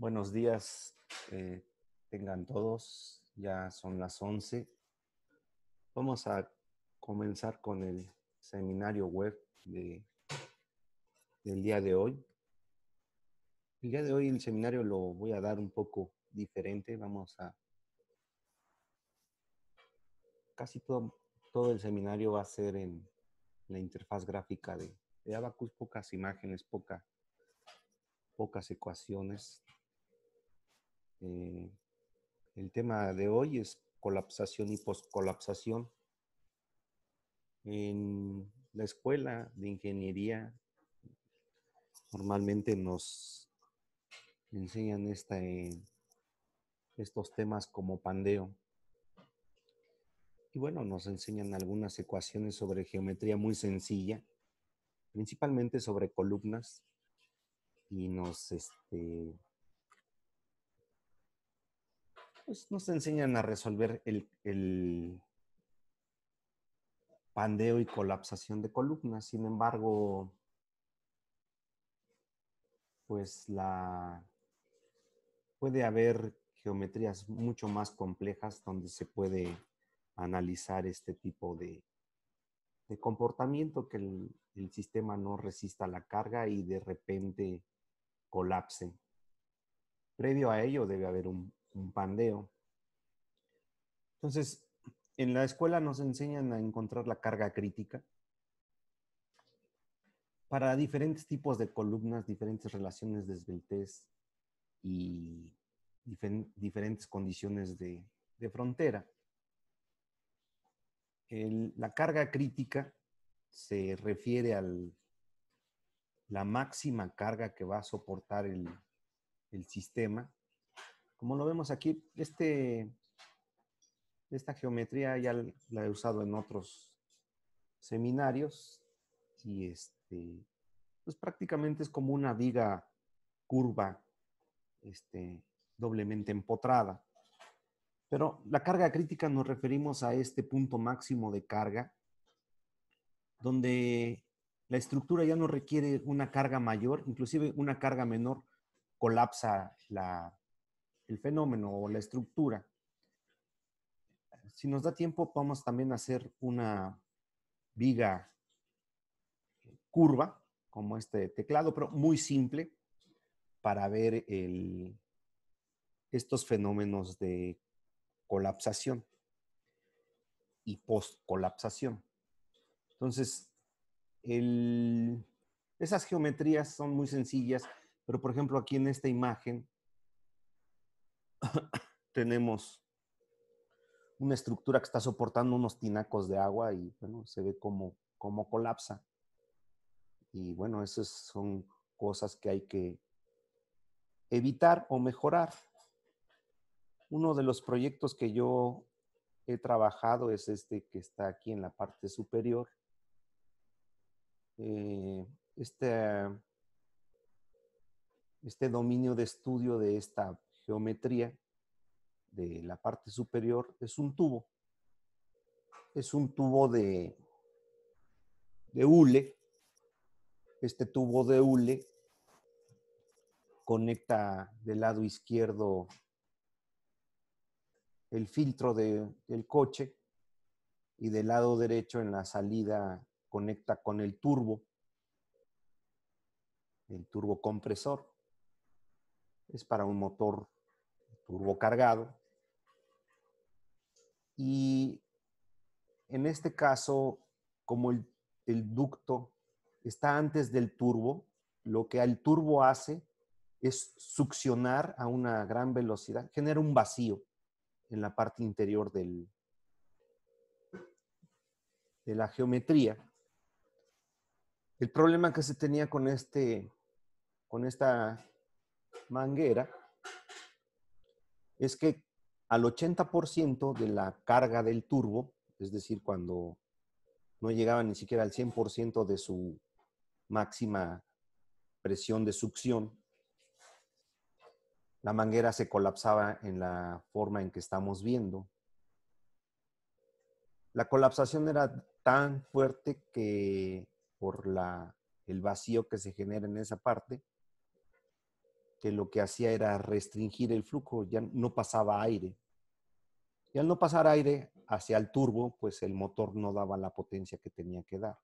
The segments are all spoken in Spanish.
Buenos días, eh, tengan todos, ya son las 11. Vamos a comenzar con el seminario web del día de hoy. El día de hoy el seminario lo voy a dar un poco diferente, vamos a... Casi todo, el seminario va a ser en la interfaz gráfica de, Abacus, pocas imágenes, poca, pocas ecuaciones, eh, el tema de hoy es colapsación y poscolapsación. En la escuela de ingeniería normalmente nos enseñan eh, estos temas como pandeo. Y bueno, nos enseñan algunas ecuaciones sobre geometría muy sencilla, principalmente sobre columnas, y nos este, pues, nos enseñan a resolver el, pandeo y colapsación de columnas. Sin embargo, pues la puede haber geometrías mucho más complejas donde se puede analizar este tipo de, comportamiento, que el, el, sistema no resista la carga y de repente colapse. Previo a ello debe haber un, un pandeo. Entonces, en la escuela nos enseñan a encontrar la carga crítica para diferentes tipos de columnas, diferentes relaciones de esbeltez y diferentes condiciones de, frontera. la carga crítica se refiere a la máxima carga que va a soportar el, el sistema como lo vemos aquí, este, esta geometría ya la he usado en otros seminarios y este, pues prácticamente es como una viga curva este, doblemente empotrada. Pero la carga crítica nos referimos a este punto máximo de carga, donde la estructura ya no requiere una carga mayor, inclusive una carga menor colapsa la, el fenómeno o la estructura. Si nos da tiempo, vamos también a hacer una viga curva, como este teclado, pero muy simple, para ver estos fenómenos de colapsación y post colapsación Entonces, esas geometrías son muy sencillas, pero por ejemplo aquí en esta imagen tenemos una estructura que está soportando unos tinacos de agua y bueno, se ve como, como colapsa. Y bueno, esas son cosas que hay que evitar o mejorar. Uno de los proyectos que yo he trabajado es este que está aquí en la parte superior. Eh, este, este dominio de estudio de esta geometría de la parte superior es un tubo. Es un tubo de, de hule. Este tubo de hule conecta del lado izquierdo el filtro de, del coche y del lado derecho en la salida conecta con el turbo, el turbo compresor. Es para un motor turbo cargado. Y en este caso, como el, ducto está antes del turbo, lo que el turbo hace es succionar a una gran velocidad, genera un vacío en la parte interior del, de la geometría. El problema que se tenía con, este, con esta manguera es que al 80% de la carga del turbo, es decir, cuando no llegaba ni siquiera al 100% de su máxima presión de succión, la manguera se colapsaba en la forma en que estamos viendo. La colapsación era tan fuerte que por el vacío que se genera en esa parte, que lo que hacía era restringir el flujo, ya no pasaba aire. Y al no pasar aire hacia el turbo, pues el motor no daba la potencia que tenía que dar.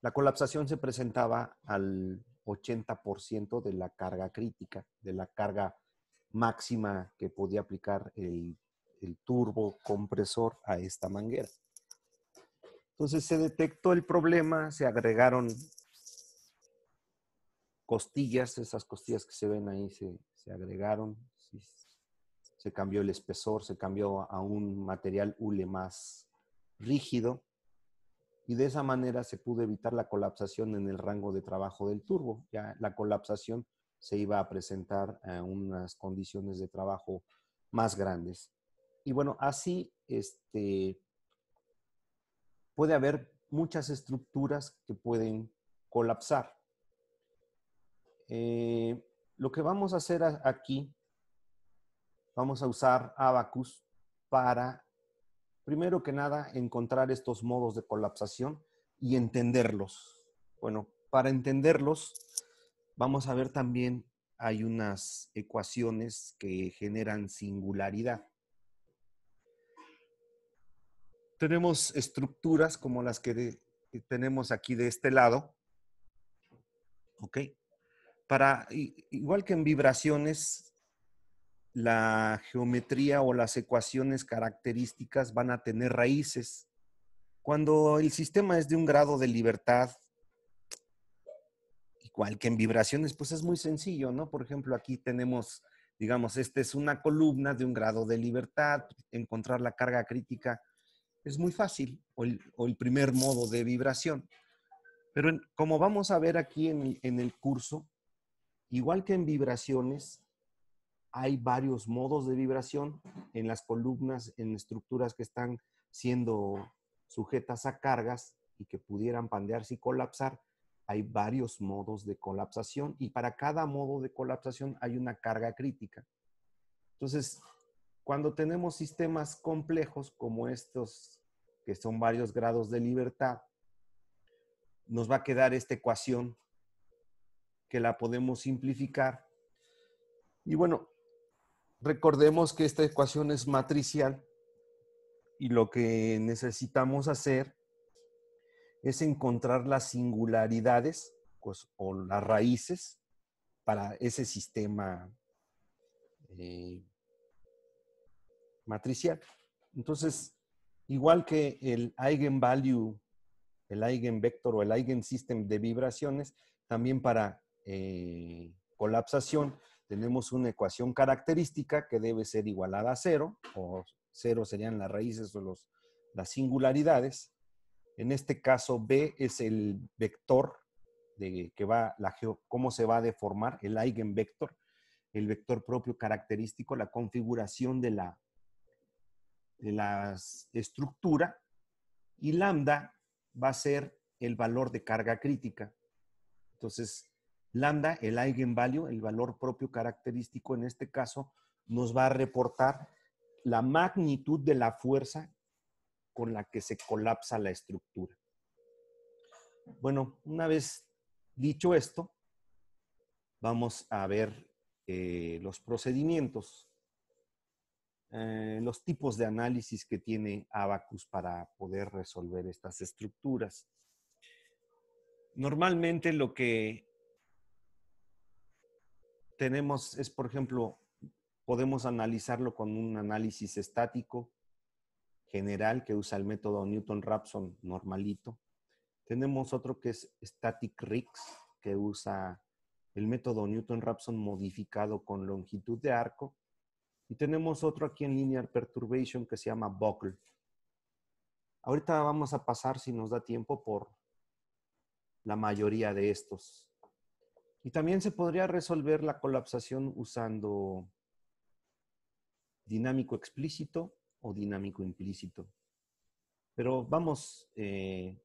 La colapsación se presentaba al 80% de la carga crítica, de la carga máxima que podía aplicar el, el turbo compresor a esta manguera. Entonces se detectó el problema, se agregaron costillas, esas costillas que se ven ahí se, agregaron, se cambió el espesor, se cambió a un material hule más rígido y de esa manera se pudo evitar la colapsación en el rango de trabajo del turbo. Ya la colapsación se iba a presentar a unas condiciones de trabajo más grandes. Y bueno, así este, puede haber muchas estructuras que pueden colapsar. Eh, lo que vamos a hacer aquí, vamos a usar Abacus para, primero que nada, encontrar estos modos de colapsación y entenderlos. Bueno, para entenderlos, vamos a ver también hay unas ecuaciones que generan singularidad. Tenemos estructuras como las que, que tenemos aquí de este lado. ¿Ok? para, igual que en vibraciones, la geometría o las ecuaciones características van a tener raíces. Cuando el sistema es de un grado de libertad, igual que en vibraciones, pues es muy sencillo, ¿no? Por ejemplo, aquí tenemos, digamos, esta es una columna de un grado de libertad, encontrar la carga crítica es muy fácil, o el, primer modo de vibración. Pero como vamos a ver aquí en el curso, Igual que en vibraciones, hay varios modos de vibración en las columnas, en estructuras que están siendo sujetas a cargas y que pudieran pandearse y colapsar. Hay varios modos de colapsación y para cada modo de colapsación hay una carga crítica. Entonces, cuando tenemos sistemas complejos como estos, que son varios grados de libertad, nos va a quedar esta ecuación que la podemos simplificar. Y bueno, recordemos que esta ecuación es matricial y lo que necesitamos hacer es encontrar las singularidades pues, o las raíces para ese sistema eh, matricial. Entonces, igual que el eigenvalue, el eigenvector o el eigensystem de vibraciones, también para eh, colapsación, tenemos una ecuación característica que debe ser igualada a cero, o cero serían las raíces o las singularidades. En este caso, B es el vector de que va la cómo se va a deformar el eigenvector, el vector propio característico, la configuración de la, de la estructura y lambda va a ser el valor de carga crítica. Entonces, Lambda, el eigenvalue, el valor propio característico en este caso, nos va a reportar la magnitud de la fuerza con la que se colapsa la estructura. Bueno, una vez dicho esto, vamos a ver eh, los procedimientos, eh, los tipos de análisis que tiene Abacus para poder resolver estas estructuras. Normalmente lo que tenemos es, por ejemplo, podemos analizarlo con un análisis estático general que usa el método Newton-Raphson normalito. Tenemos otro que es Static Riggs, que usa el método Newton-Raphson modificado con longitud de arco. Y tenemos otro aquí en Linear Perturbation que se llama Buckle. Ahorita vamos a pasar, si nos da tiempo, por la mayoría de estos y también se podría resolver la colapsación usando dinámico explícito o dinámico implícito. Pero vamos eh,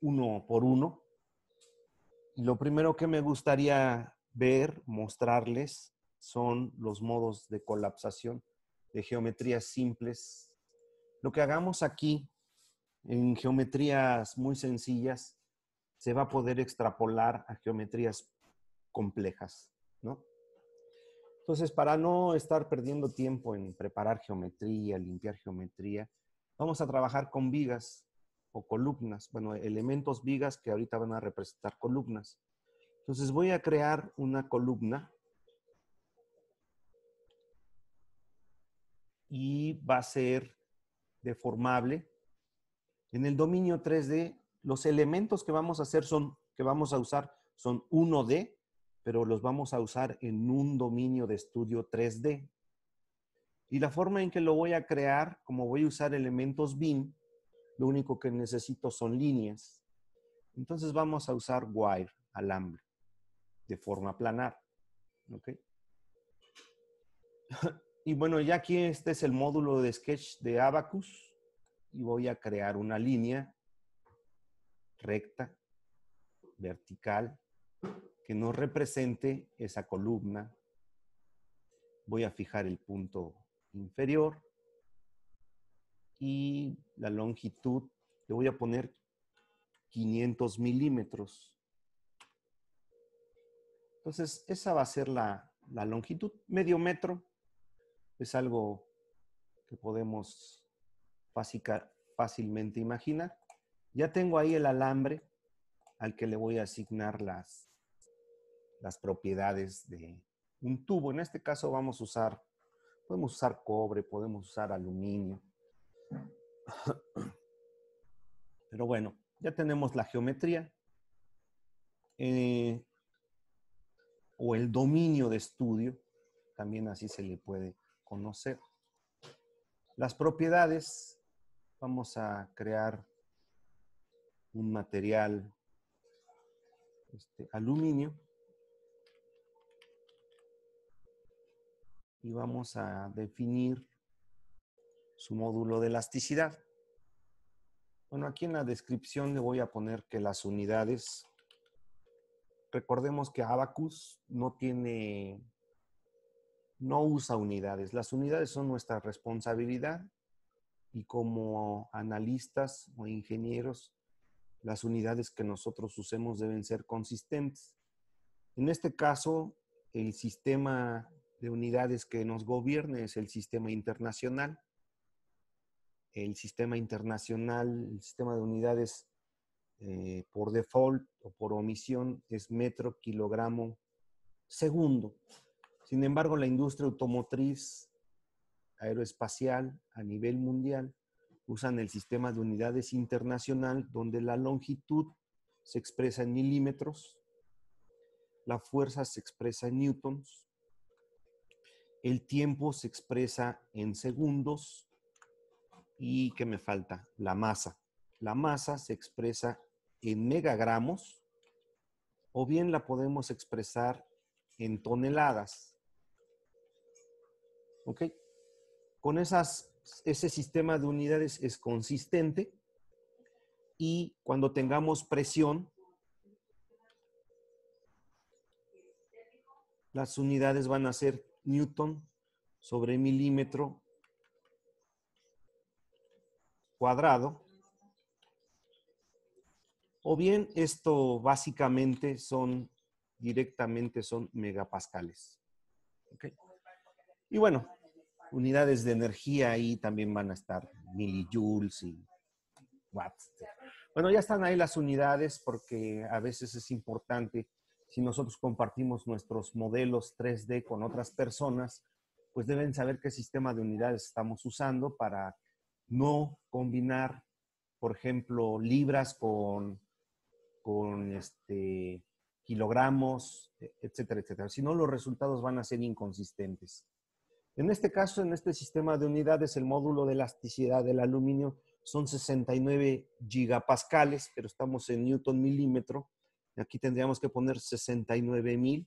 uno por uno. Lo primero que me gustaría ver, mostrarles, son los modos de colapsación de geometrías simples. Lo que hagamos aquí en geometrías muy sencillas se va a poder extrapolar a geometrías complejas, ¿no? Entonces, para no estar perdiendo tiempo en preparar geometría, limpiar geometría, vamos a trabajar con vigas o columnas, bueno, elementos vigas que ahorita van a representar columnas. Entonces voy a crear una columna y va a ser deformable. En el dominio 3D, los elementos que vamos a hacer son, que vamos a usar son 1D, pero los vamos a usar en un dominio de estudio 3D. Y la forma en que lo voy a crear, como voy a usar elementos BIM, lo único que necesito son líneas. Entonces vamos a usar wire, alambre, de forma planar. Y bueno, ya aquí este es el módulo de Sketch de Abacus y voy a crear una línea recta, vertical, que nos represente esa columna. Voy a fijar el punto inferior y la longitud le voy a poner 500 milímetros. Entonces, esa va a ser la, longitud, medio metro. Es algo que podemos fácilmente imaginar. Ya tengo ahí el alambre al que le voy a asignar las, las propiedades de un tubo. En este caso vamos a usar, podemos usar cobre, podemos usar aluminio. Pero bueno, ya tenemos la geometría eh, o el dominio de estudio, también así se le puede conocer. Las propiedades, vamos a crear un material este, aluminio y vamos a definir su módulo de elasticidad. Bueno, aquí en la descripción le voy a poner que las unidades, recordemos que Abacus no tiene, no usa unidades. Las unidades son nuestra responsabilidad y como analistas o ingenieros, las unidades que nosotros usemos deben ser consistentes. En este caso, el sistema de unidades que nos gobierne es el sistema internacional. El sistema internacional, el sistema de unidades eh, por default o por omisión es metro, kilogramo, segundo. Sin embargo, la industria automotriz aeroespacial a nivel mundial usan el sistema de unidades internacional donde la longitud se expresa en milímetros, la fuerza se expresa en newtons el tiempo se expresa en segundos. ¿Y qué me falta? La masa. La masa se expresa en megagramos o bien la podemos expresar en toneladas. ¿Ok? Con esas, ese sistema de unidades es consistente y cuando tengamos presión, las unidades van a ser newton sobre milímetro cuadrado. O bien esto básicamente son, directamente son megapascales. ¿Okay? Y bueno, unidades de energía ahí también van a estar milijoules y watts. Bueno, ya están ahí las unidades porque a veces es importante si nosotros compartimos nuestros modelos 3D con otras personas, pues deben saber qué sistema de unidades estamos usando para no combinar, por ejemplo, libras con, este, kilogramos, e, etcétera, etcétera. Si no, los resultados van a ser inconsistentes. En este caso, en este sistema de unidades, el módulo de elasticidad del aluminio son 69 gigapascales, pero estamos en newton milímetro. Aquí tendríamos que poner 69 mil.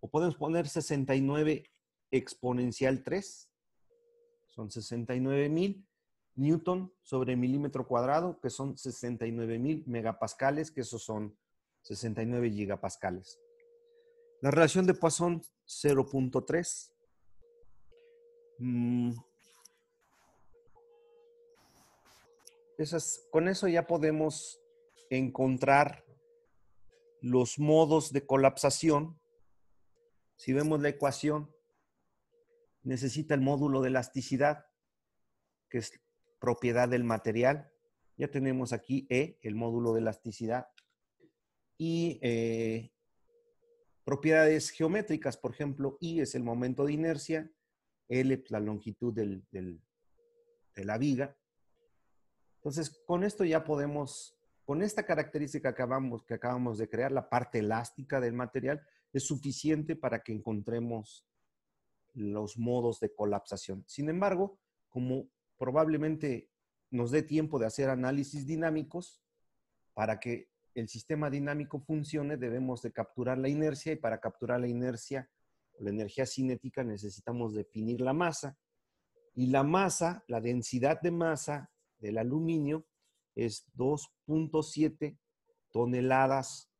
O podemos poner 69 exponencial 3. Son 69 mil newton sobre milímetro cuadrado, que son 69 mil megapascales, que esos son 69 gigapascales. La relación de Poisson 0.3. Mm. Esas, con eso ya podemos encontrar los modos de colapsación. Si vemos la ecuación, necesita el módulo de elasticidad, que es propiedad del material. Ya tenemos aquí E, el módulo de elasticidad. Y eh, propiedades geométricas, por ejemplo, I es el momento de inercia, L pues, la longitud de la viga. Entonces, con esto ya podemos con esta característica que acabamos, que acabamos de crear, la parte elástica del material, es suficiente para que encontremos los modos de colapsación. Sin embargo, como probablemente nos dé tiempo de hacer análisis dinámicos, para que el sistema dinámico funcione debemos de capturar la inercia y para capturar la inercia o la energía cinética necesitamos definir la masa. Y la masa, la densidad de masa del aluminio es 2.7 toneladas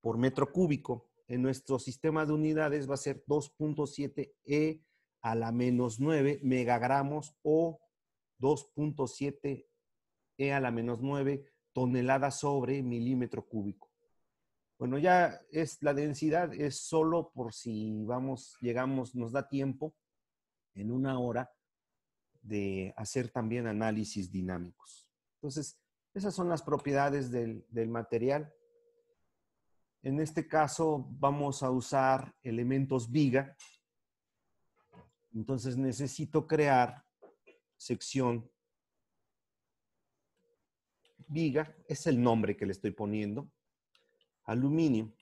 por metro cúbico. En nuestro sistema de unidades va a ser 2.7 E a la menos 9 megagramos o 2.7 E a la menos 9 toneladas sobre milímetro cúbico. Bueno, ya es la densidad, es solo por si vamos, llegamos, nos da tiempo en una hora de hacer también análisis dinámicos. Entonces, esas son las propiedades del, material. En este caso vamos a usar elementos viga. Entonces necesito crear sección viga, es el nombre que le estoy poniendo, aluminio.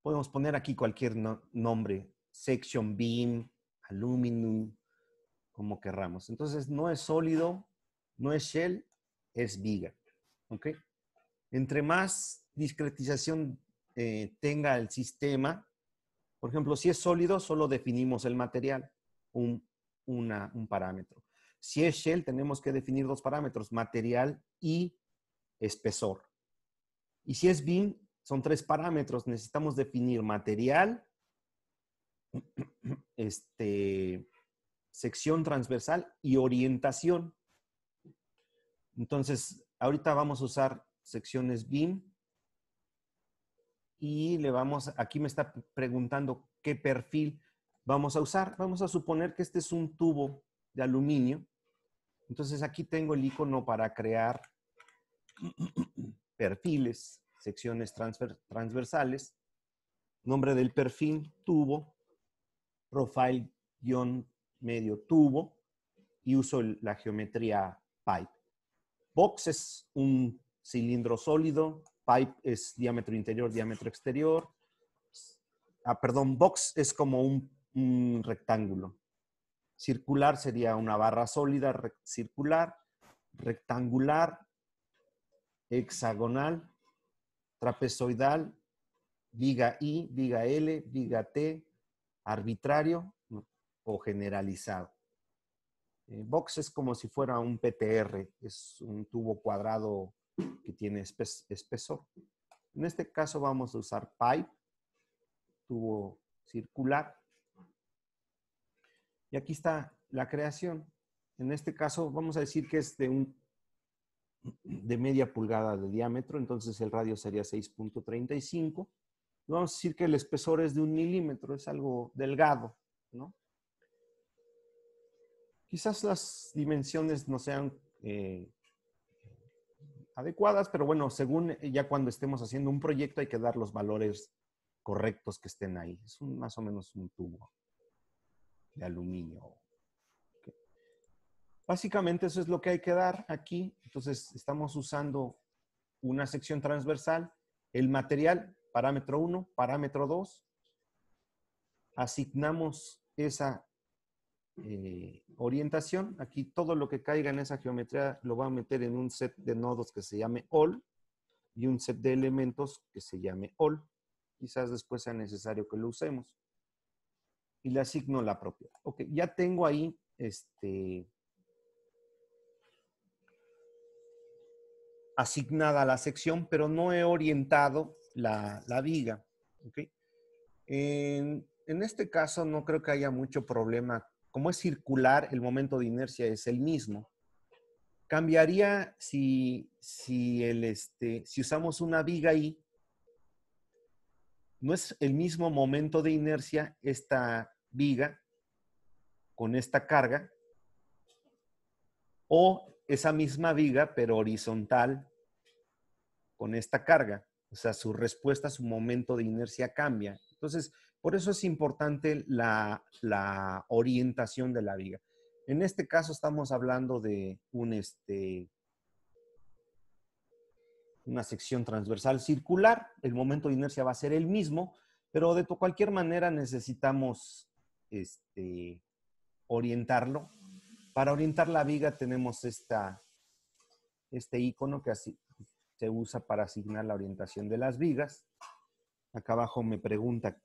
Podemos poner aquí cualquier nombre, section beam, aluminum, como querramos. Entonces no es sólido, no es shell es viga. ¿Ok? Entre más discretización eh, tenga el sistema, por ejemplo, si es sólido, solo definimos el material, un, parámetro. Si es shell, tenemos que definir dos parámetros, material y espesor. Y si es bin, son tres parámetros. Necesitamos definir material, este, sección transversal y orientación. Entonces, ahorita vamos a usar secciones BIM y le vamos, aquí me está preguntando qué perfil vamos a usar. Vamos a suponer que este es un tubo de aluminio. Entonces aquí tengo el icono para crear perfiles, secciones transversales, nombre del perfil, tubo, profile-medio tubo y uso la geometría pipe. Box es un cilindro sólido, pipe es diámetro interior, diámetro exterior. Ah, perdón, box es como un, rectángulo. Circular sería una barra sólida circular, rectangular, hexagonal, trapezoidal, viga I, viga L, viga T, arbitrario o generalizado. Eh, box es como si fuera un PTR, es un tubo cuadrado que tiene espesor. En este caso vamos a usar pipe, tubo circular. Y aquí está la creación. En este caso vamos a decir que es de, un, de media pulgada de diámetro, entonces el radio sería 6.35. Vamos a decir que el espesor es de un milímetro, es algo delgado, ¿no? Quizás las dimensiones no sean eh, adecuadas, pero bueno, según ya cuando estemos haciendo un proyecto hay que dar los valores correctos que estén ahí. Es más o menos un tubo de aluminio. Básicamente eso es lo que hay que dar aquí. Entonces estamos usando una sección transversal, el material, parámetro 1, parámetro 2. Asignamos esa eh, orientación. Aquí todo lo que caiga en esa geometría lo va a meter en un set de nodos que se llame all y un set de elementos que se llame all. Quizás después sea necesario que lo usemos. Y le asigno la propiedad. Ok, ya tengo ahí este, asignada la sección, pero no he orientado la, la viga. ¿okay? En, en, este caso no creo que haya mucho problema como es circular, el momento de inercia es el mismo. Cambiaría si, si, este, usamos una viga y No es el mismo momento de inercia esta viga con esta carga o esa misma viga pero horizontal con esta carga. O sea, su respuesta, su momento de inercia cambia. Entonces, por eso es importante la, orientación de la viga. En este caso estamos hablando de este, una sección transversal circular. El momento de inercia va a ser el mismo, pero de cualquier manera necesitamos este, orientarlo. Para orientar la viga tenemos este icono que se usa para asignar la orientación de las vigas. Acá abajo me pregunta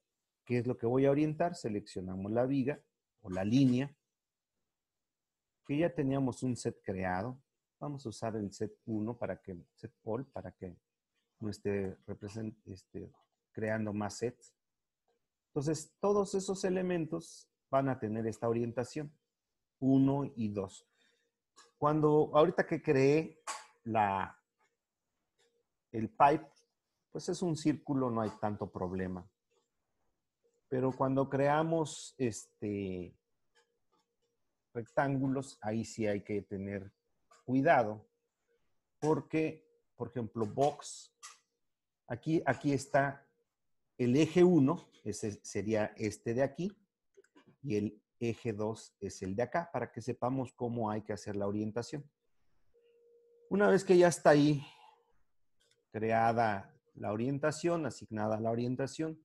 ¿Qué es lo que voy a orientar? Seleccionamos la viga o la línea, que ya teníamos un set creado. Vamos a usar el set 1 para que, set all, para que no esté, este, creando más sets. Entonces, todos esos elementos van a tener esta orientación, 1 y 2. Cuando, ahorita que creé la, el pipe, pues es un círculo, no hay tanto problema. Pero cuando creamos este, rectángulos, ahí sí hay que tener cuidado porque, por ejemplo, box, aquí, aquí está el eje 1, ese sería este de aquí, y el eje 2 es el de acá, para que sepamos cómo hay que hacer la orientación. Una vez que ya está ahí creada la orientación, asignada la orientación,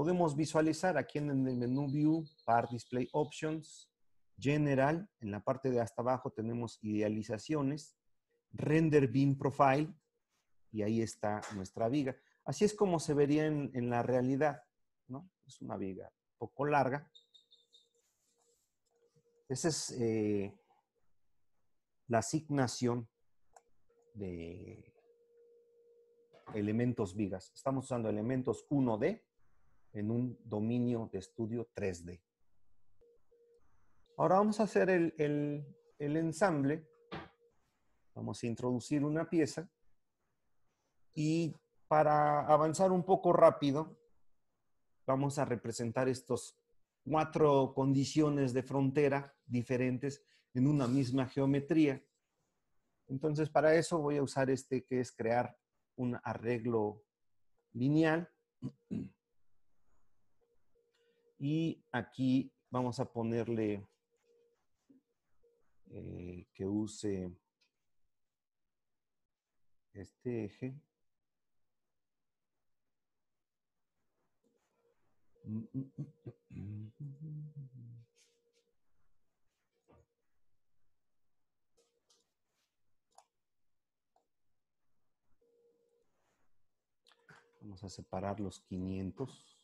podemos visualizar aquí en el menú View, Part Display Options, General, en la parte de hasta abajo tenemos idealizaciones, Render Beam Profile, y ahí está nuestra viga. Así es como se vería en, la realidad, ¿no? Es una viga un poco larga. Esa es eh, la asignación de elementos vigas. Estamos usando elementos 1D en un dominio de estudio 3D. Ahora vamos a hacer el, ensamble. Vamos a introducir una pieza. Y para avanzar un poco rápido, vamos a representar estos cuatro condiciones de frontera diferentes en una misma geometría. Entonces, para eso voy a usar este que es crear un arreglo lineal. Y aquí vamos a ponerle eh, que use este eje. Vamos a separar los 500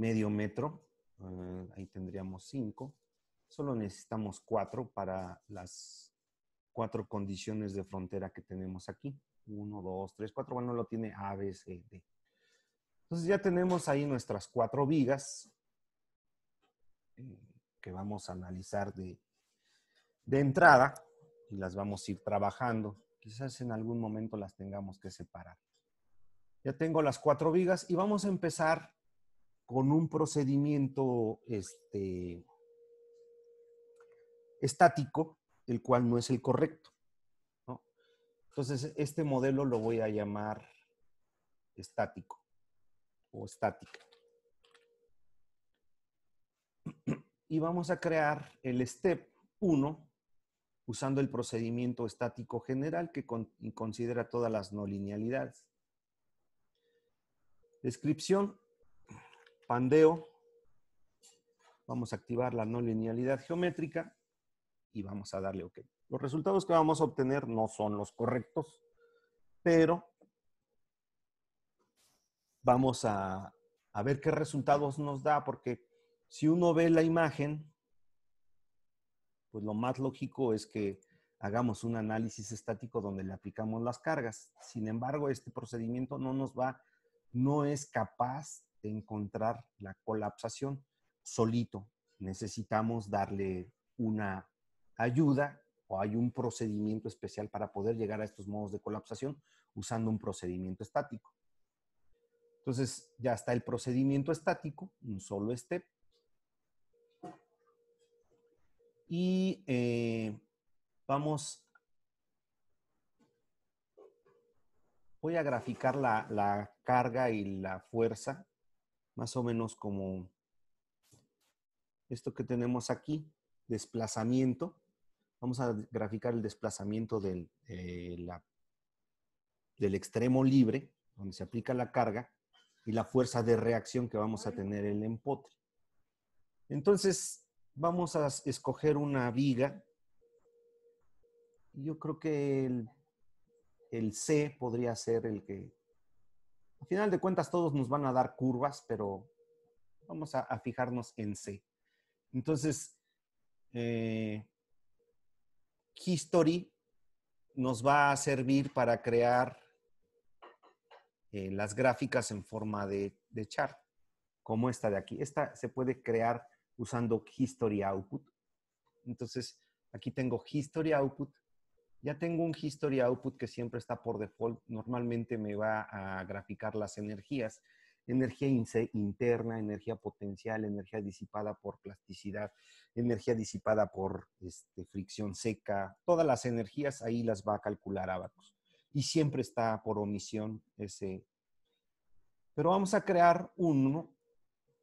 medio metro, eh, ahí tendríamos 5. Solo necesitamos cuatro para las cuatro condiciones de frontera que tenemos aquí. Uno, dos, tres, cuatro, Bueno, lo tiene A, B, C, D. Entonces ya tenemos ahí nuestras cuatro vigas eh, que vamos a analizar de, de entrada y las vamos a ir trabajando. Quizás en algún momento las tengamos que separar. Ya tengo las cuatro vigas y vamos a empezar con un procedimiento este, estático, el cual no es el correcto. Entonces, este modelo lo voy a llamar estático o estática. Y vamos a crear el step 1 usando el procedimiento estático general que considera todas las no linealidades. Descripción pandeo, vamos a activar la no linealidad geométrica y vamos a darle OK. Los resultados que vamos a obtener no son los correctos, pero vamos a, ver qué resultados nos da, porque si uno ve la imagen, pues lo más lógico es que hagamos un análisis estático donde le aplicamos las cargas. Sin embargo, este procedimiento no nos va, no es capaz encontrar la colapsación solito. Necesitamos darle una ayuda o hay un procedimiento especial para poder llegar a estos modos de colapsación usando un procedimiento estático. Entonces ya está el procedimiento estático, un solo step. Y eh, vamos, voy a graficar la, la carga y la fuerza más o menos como esto que tenemos aquí, desplazamiento. Vamos a graficar el desplazamiento del, eh, del extremo libre, donde se aplica la carga, y la fuerza de reacción que vamos a tener en el empotre. Entonces, vamos a escoger una viga. Yo creo que el C podría ser el que al final de cuentas, todos nos van a dar curvas, pero vamos a, fijarnos en C. Entonces, eh, History nos va a servir para crear eh, las gráficas en forma de, de chart, como esta de aquí. Esta se puede crear usando History Output. Entonces, aquí tengo History Output ya tengo un history output que siempre está por default, normalmente me va a graficar las energías, energía interna, energía potencial, energía disipada por plasticidad, energía disipada por este, fricción seca, todas las energías ahí las va a calcular Abacus. Y siempre está por omisión ese. Pero vamos a crear uno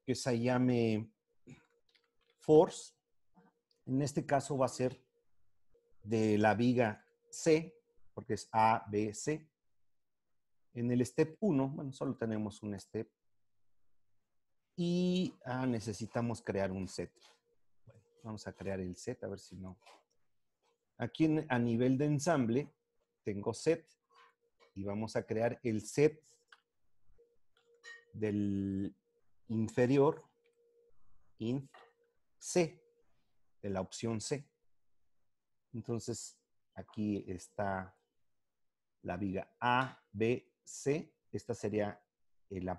que se llame force. En este caso va a ser de la viga C, porque es A, B, C. En el step 1, bueno, solo tenemos un step. Y ah, necesitamos crear un set. vamos a crear el set, a ver si no. Aquí a nivel de ensamble, tengo set. Y vamos a crear el set del inferior, inf, C, de la opción C. Entonces, Aquí está la viga A, B, C. Esta sería el,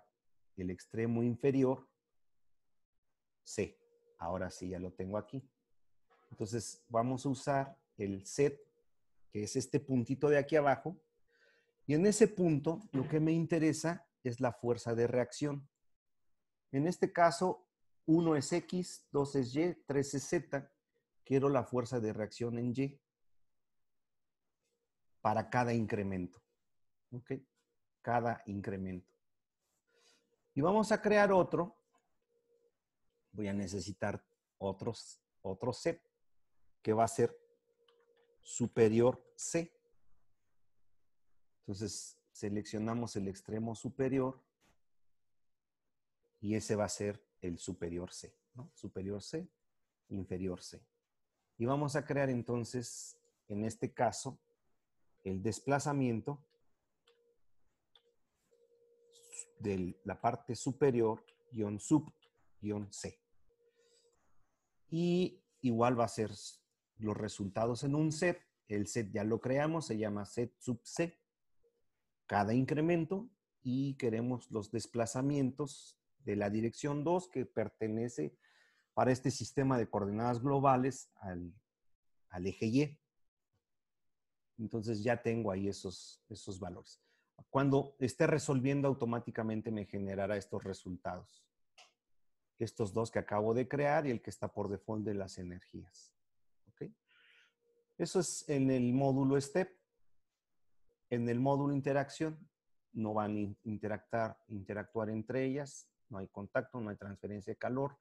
el extremo inferior, C. Ahora sí, ya lo tengo aquí. Entonces, vamos a usar el set, que es este puntito de aquí abajo. Y en ese punto, lo que me interesa es la fuerza de reacción. En este caso, 1 es X, 2 es Y, 3 es Z. Quiero la fuerza de reacción en Y para cada incremento. Cada incremento. Y vamos a crear otro. Voy a necesitar otros, otro set que va a ser superior C. Entonces seleccionamos el extremo superior y ese va a ser el superior C. ¿no? Superior C, inferior C. Y vamos a crear entonces, en este caso, el desplazamiento de la parte superior, sub, guión C. Y igual va a ser los resultados en un set. El set ya lo creamos, se llama set sub C. Cada incremento y queremos los desplazamientos de la dirección 2 que pertenece para este sistema de coordenadas globales al, al eje Y entonces ya tengo ahí esos, valores. Cuando esté resolviendo automáticamente me generará estos resultados. Estos dos que acabo de crear y el que está por default de las energías. Eso es en el módulo STEP. En el módulo interacción no van a interactuar entre ellas, no hay contacto, no hay transferencia de calor,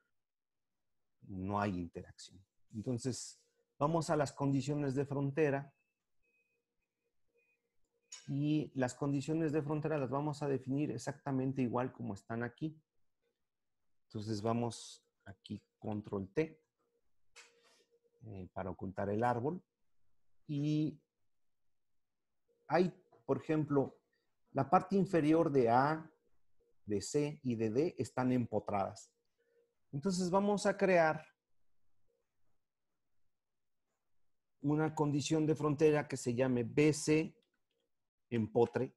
no hay interacción. Entonces, vamos a las condiciones de frontera y las condiciones de frontera las vamos a definir exactamente igual como están aquí. Entonces vamos aquí control T eh, para ocultar el árbol. Y hay, por ejemplo, la parte inferior de A, de C y de D están empotradas. Entonces vamos a crear una condición de frontera que se llame BC Empotre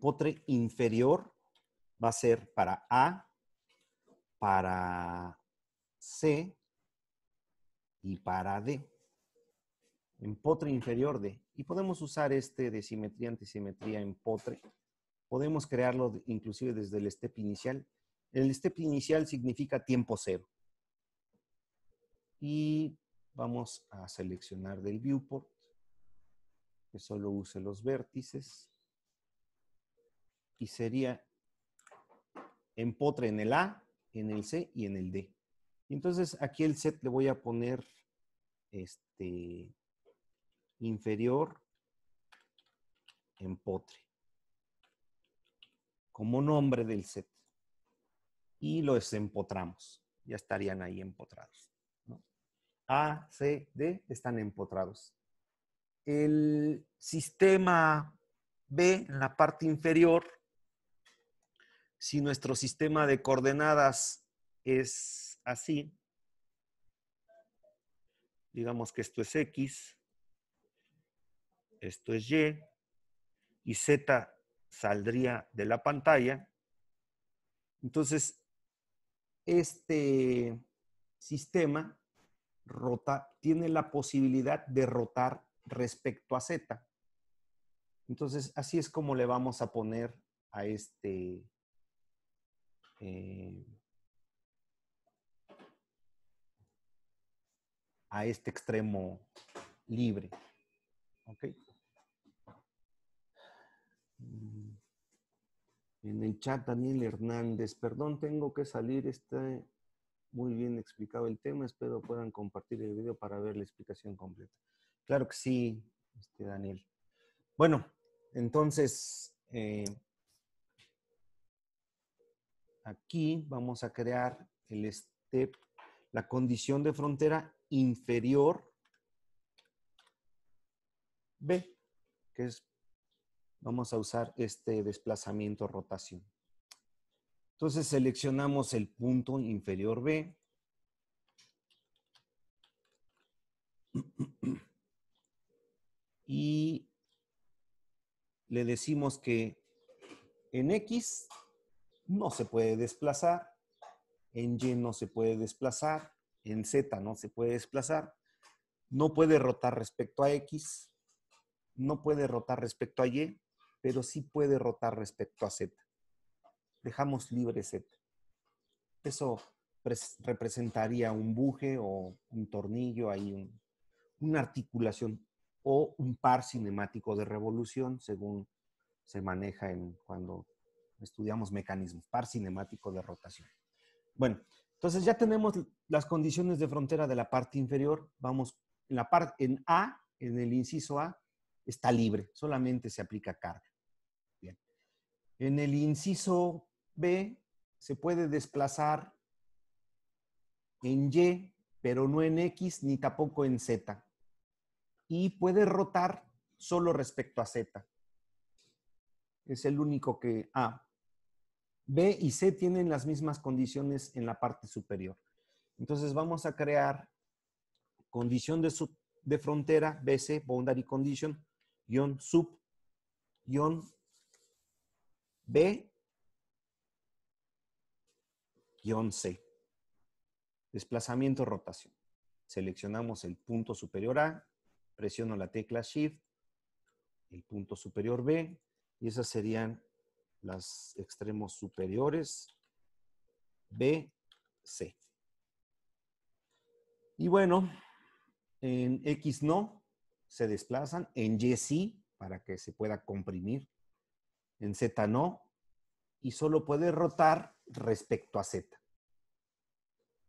potre. inferior va a ser para A, para C y para D. En potre inferior de. Y podemos usar este de simetría, antisimetría en potre. Podemos crearlo inclusive desde el step inicial. El step inicial significa tiempo cero y vamos a seleccionar del viewport que solo use los vértices y sería empotre en el A, en el C y en el D. Entonces aquí el set le voy a poner este inferior empotre como nombre del set y los empotramos. Ya estarían ahí empotrados. A, C, D están empotrados. El sistema B, en la parte inferior, si nuestro sistema de coordenadas es así, digamos que esto es X, esto es Y, y Z saldría de la pantalla. Entonces, este sistema rota, tiene la posibilidad de rotar respecto a Z. Entonces, así es como le vamos a poner a este... Eh, a este extremo libre. ¿Ok? Mm, en el chat, Daniel Hernández, perdón, tengo que salir este, muy bien explicado el tema. Espero puedan compartir el video para ver la explicación completa. Claro que sí, este, Daniel. Bueno, entonces, eh, aquí vamos a crear el step, la condición de frontera inferior B, que es, vamos a usar este desplazamiento rotación. Entonces seleccionamos el punto inferior B. Y le decimos que en X no se puede desplazar, en Y no se puede desplazar, en Z no se puede desplazar, no puede rotar respecto a X, no puede rotar respecto a Y, pero sí puede rotar respecto a Z dejamos libre set. Eso representaría un buje o un tornillo, hay una articulación o un par cinemático de revolución, según se maneja en cuando estudiamos mecanismos, par cinemático de rotación. Bueno, entonces ya tenemos las condiciones de frontera de la parte inferior. Vamos, en la parte en A, en el inciso A, está libre, solamente se aplica carga. Bien. En el inciso B se puede desplazar en Y, pero no en X ni tampoco en Z. Y puede rotar solo respecto a Z. Es el único que... A. B y C tienen las mismas condiciones en la parte superior. Entonces vamos a crear condición de, de frontera, BC, boundary condition, guión sub, guión B Guión C. Desplazamiento rotación. Seleccionamos el punto superior A, presiono la tecla Shift, el punto superior B, y esas serían los extremos superiores B, C. Y bueno, en X no se desplazan, en Y sí, para que se pueda comprimir, en Z no, y solo puede rotar respecto a Z.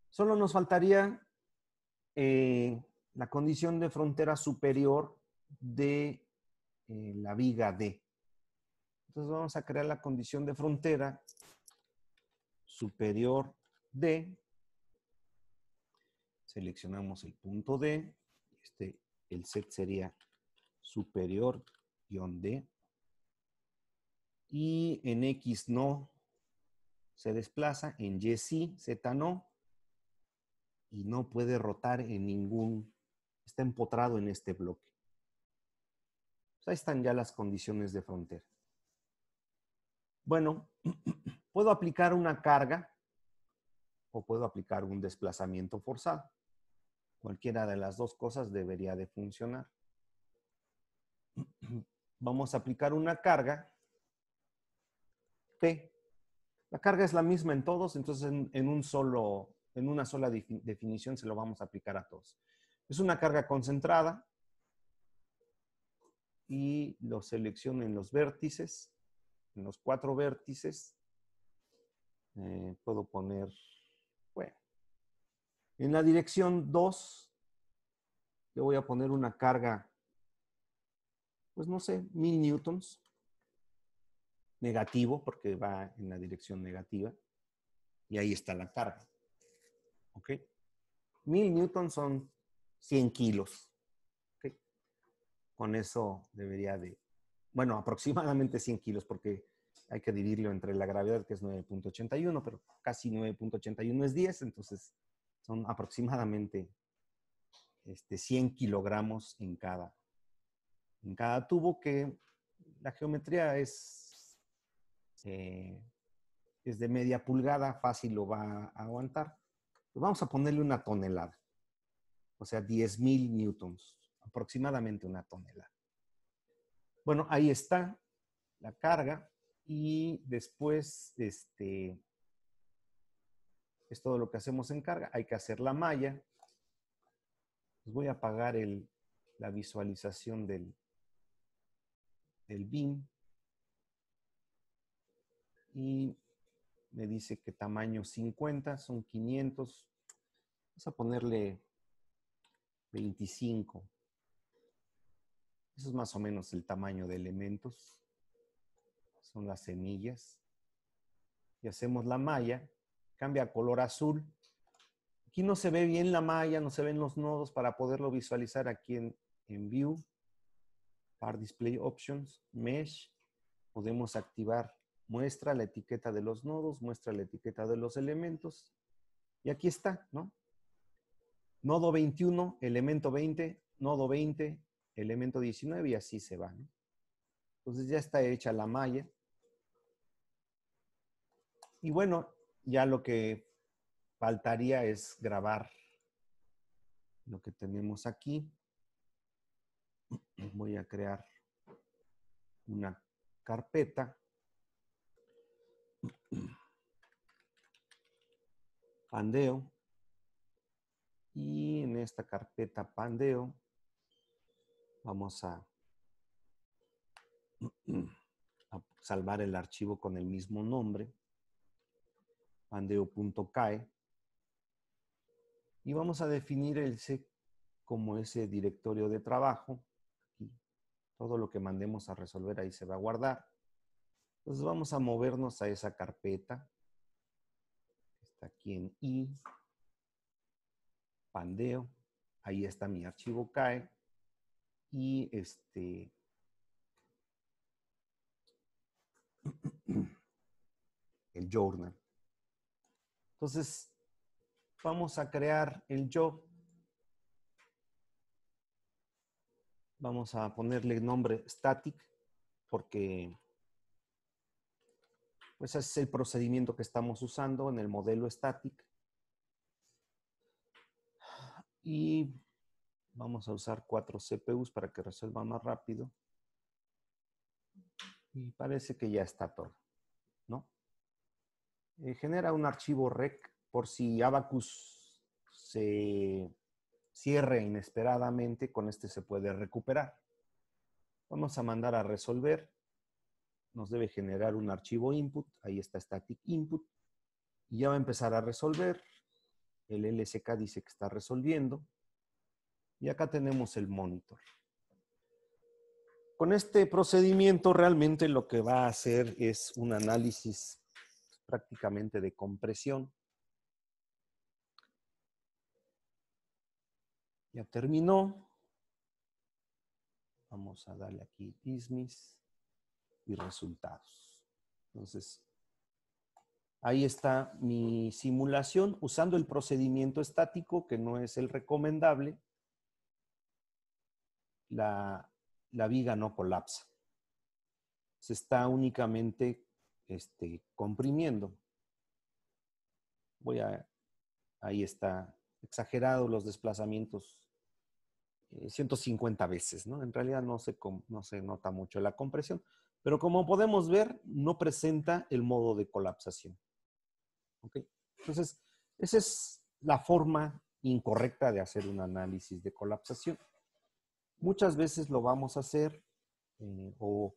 Solo nos faltaría eh, la condición de frontera superior de eh, la viga D. Entonces vamos a crear la condición de frontera superior D. Seleccionamos el punto D. Este, el set sería superior-D. Y en X no, se desplaza en Y sí, Z no, y no puede rotar en ningún, está empotrado en este bloque. Pues ahí están ya las condiciones de frontera. Bueno, puedo aplicar una carga o puedo aplicar un desplazamiento forzado. Cualquiera de las dos cosas debería de funcionar. Vamos a aplicar una carga P la carga es la misma en todos, entonces en, un solo, en una sola definición se lo vamos a aplicar a todos. Es una carga concentrada y lo selecciono en los vértices, en los cuatro vértices. Eh, puedo poner, bueno, en la dirección 2 le voy a poner una carga, pues no sé, mil newtons negativo, porque va en la dirección negativa, y ahí está la carga. ¿Ok? Mil newtons son 100 kilos. ¿ok? Con eso debería de, bueno, aproximadamente 100 kilos, porque hay que dividirlo entre la gravedad, que es 9.81, pero casi 9.81 es 10, entonces son aproximadamente este, 100 kilogramos en cada, en cada tubo, que la geometría es eh, es de media pulgada, fácil lo va a aguantar. Pues vamos a ponerle una tonelada, o sea, 10.000 newtons, aproximadamente una tonelada. Bueno, ahí está la carga y después, este, es todo lo que hacemos en carga. Hay que hacer la malla. Pues voy a apagar la visualización del, del BIM y me dice que tamaño 50 son 500. Vamos a ponerle 25. Eso es más o menos el tamaño de elementos. Son las semillas. Y hacemos la malla. Cambia a color azul. Aquí no se ve bien la malla, no se ven los nodos para poderlo visualizar aquí en, en View. Par Display Options, Mesh. Podemos activar muestra la etiqueta de los nodos, muestra la etiqueta de los elementos. Y aquí está, ¿no? Nodo 21, elemento 20, nodo 20, elemento 19 y así se va, ¿no? Entonces ya está hecha la malla. Y bueno, ya lo que faltaría es grabar lo que tenemos aquí. Voy a crear una carpeta. Pandeo. Y en esta carpeta Pandeo vamos a, salvar el archivo con el mismo nombre, pandeo.cae. Y vamos a definir el C como ese directorio de trabajo. todo lo que mandemos a resolver ahí se va a guardar. Entonces vamos a movernos a esa carpeta. Está aquí en I. Pandeo. Ahí está mi archivo CAE. Y este... El journal. Entonces, vamos a crear el job. Vamos a ponerle nombre static porque pues ese es el procedimiento que estamos usando en el modelo static. Y vamos a usar cuatro CPUs para que resuelva más rápido. Y parece que ya está todo, ¿no? Eh, genera un archivo rec por si Abacus se cierre inesperadamente, con este se puede recuperar. Vamos a mandar a resolver nos debe generar un archivo input, ahí está static input, y ya va a empezar a resolver. El LSK dice que está resolviendo. Y acá tenemos el monitor. Con este procedimiento realmente lo que va a hacer es un análisis prácticamente de compresión. Ya terminó. Vamos a darle aquí Dismiss y resultados. Entonces, ahí está mi simulación usando el procedimiento estático, que no es el recomendable. La, viga no colapsa. Se está únicamente este, comprimiendo. Voy a, ahí está, exagerado los desplazamientos 150 eh, veces, ¿no? En realidad no no se nota mucho la compresión. Pero como podemos ver, no presenta el modo de colapsación. Entonces, esa es la forma incorrecta de hacer un análisis de colapsación. Muchas veces lo vamos a hacer eh, o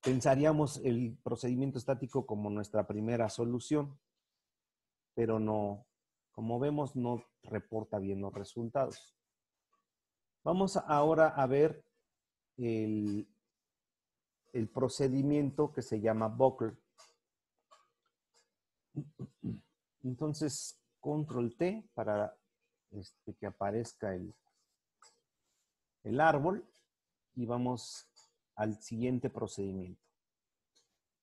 pensaríamos el procedimiento estático como nuestra primera solución, pero no, como vemos, no reporta bien los resultados. Vamos ahora a ver el el procedimiento que se llama buckle. Entonces, control T para este, que aparezca el, el árbol y vamos al siguiente procedimiento.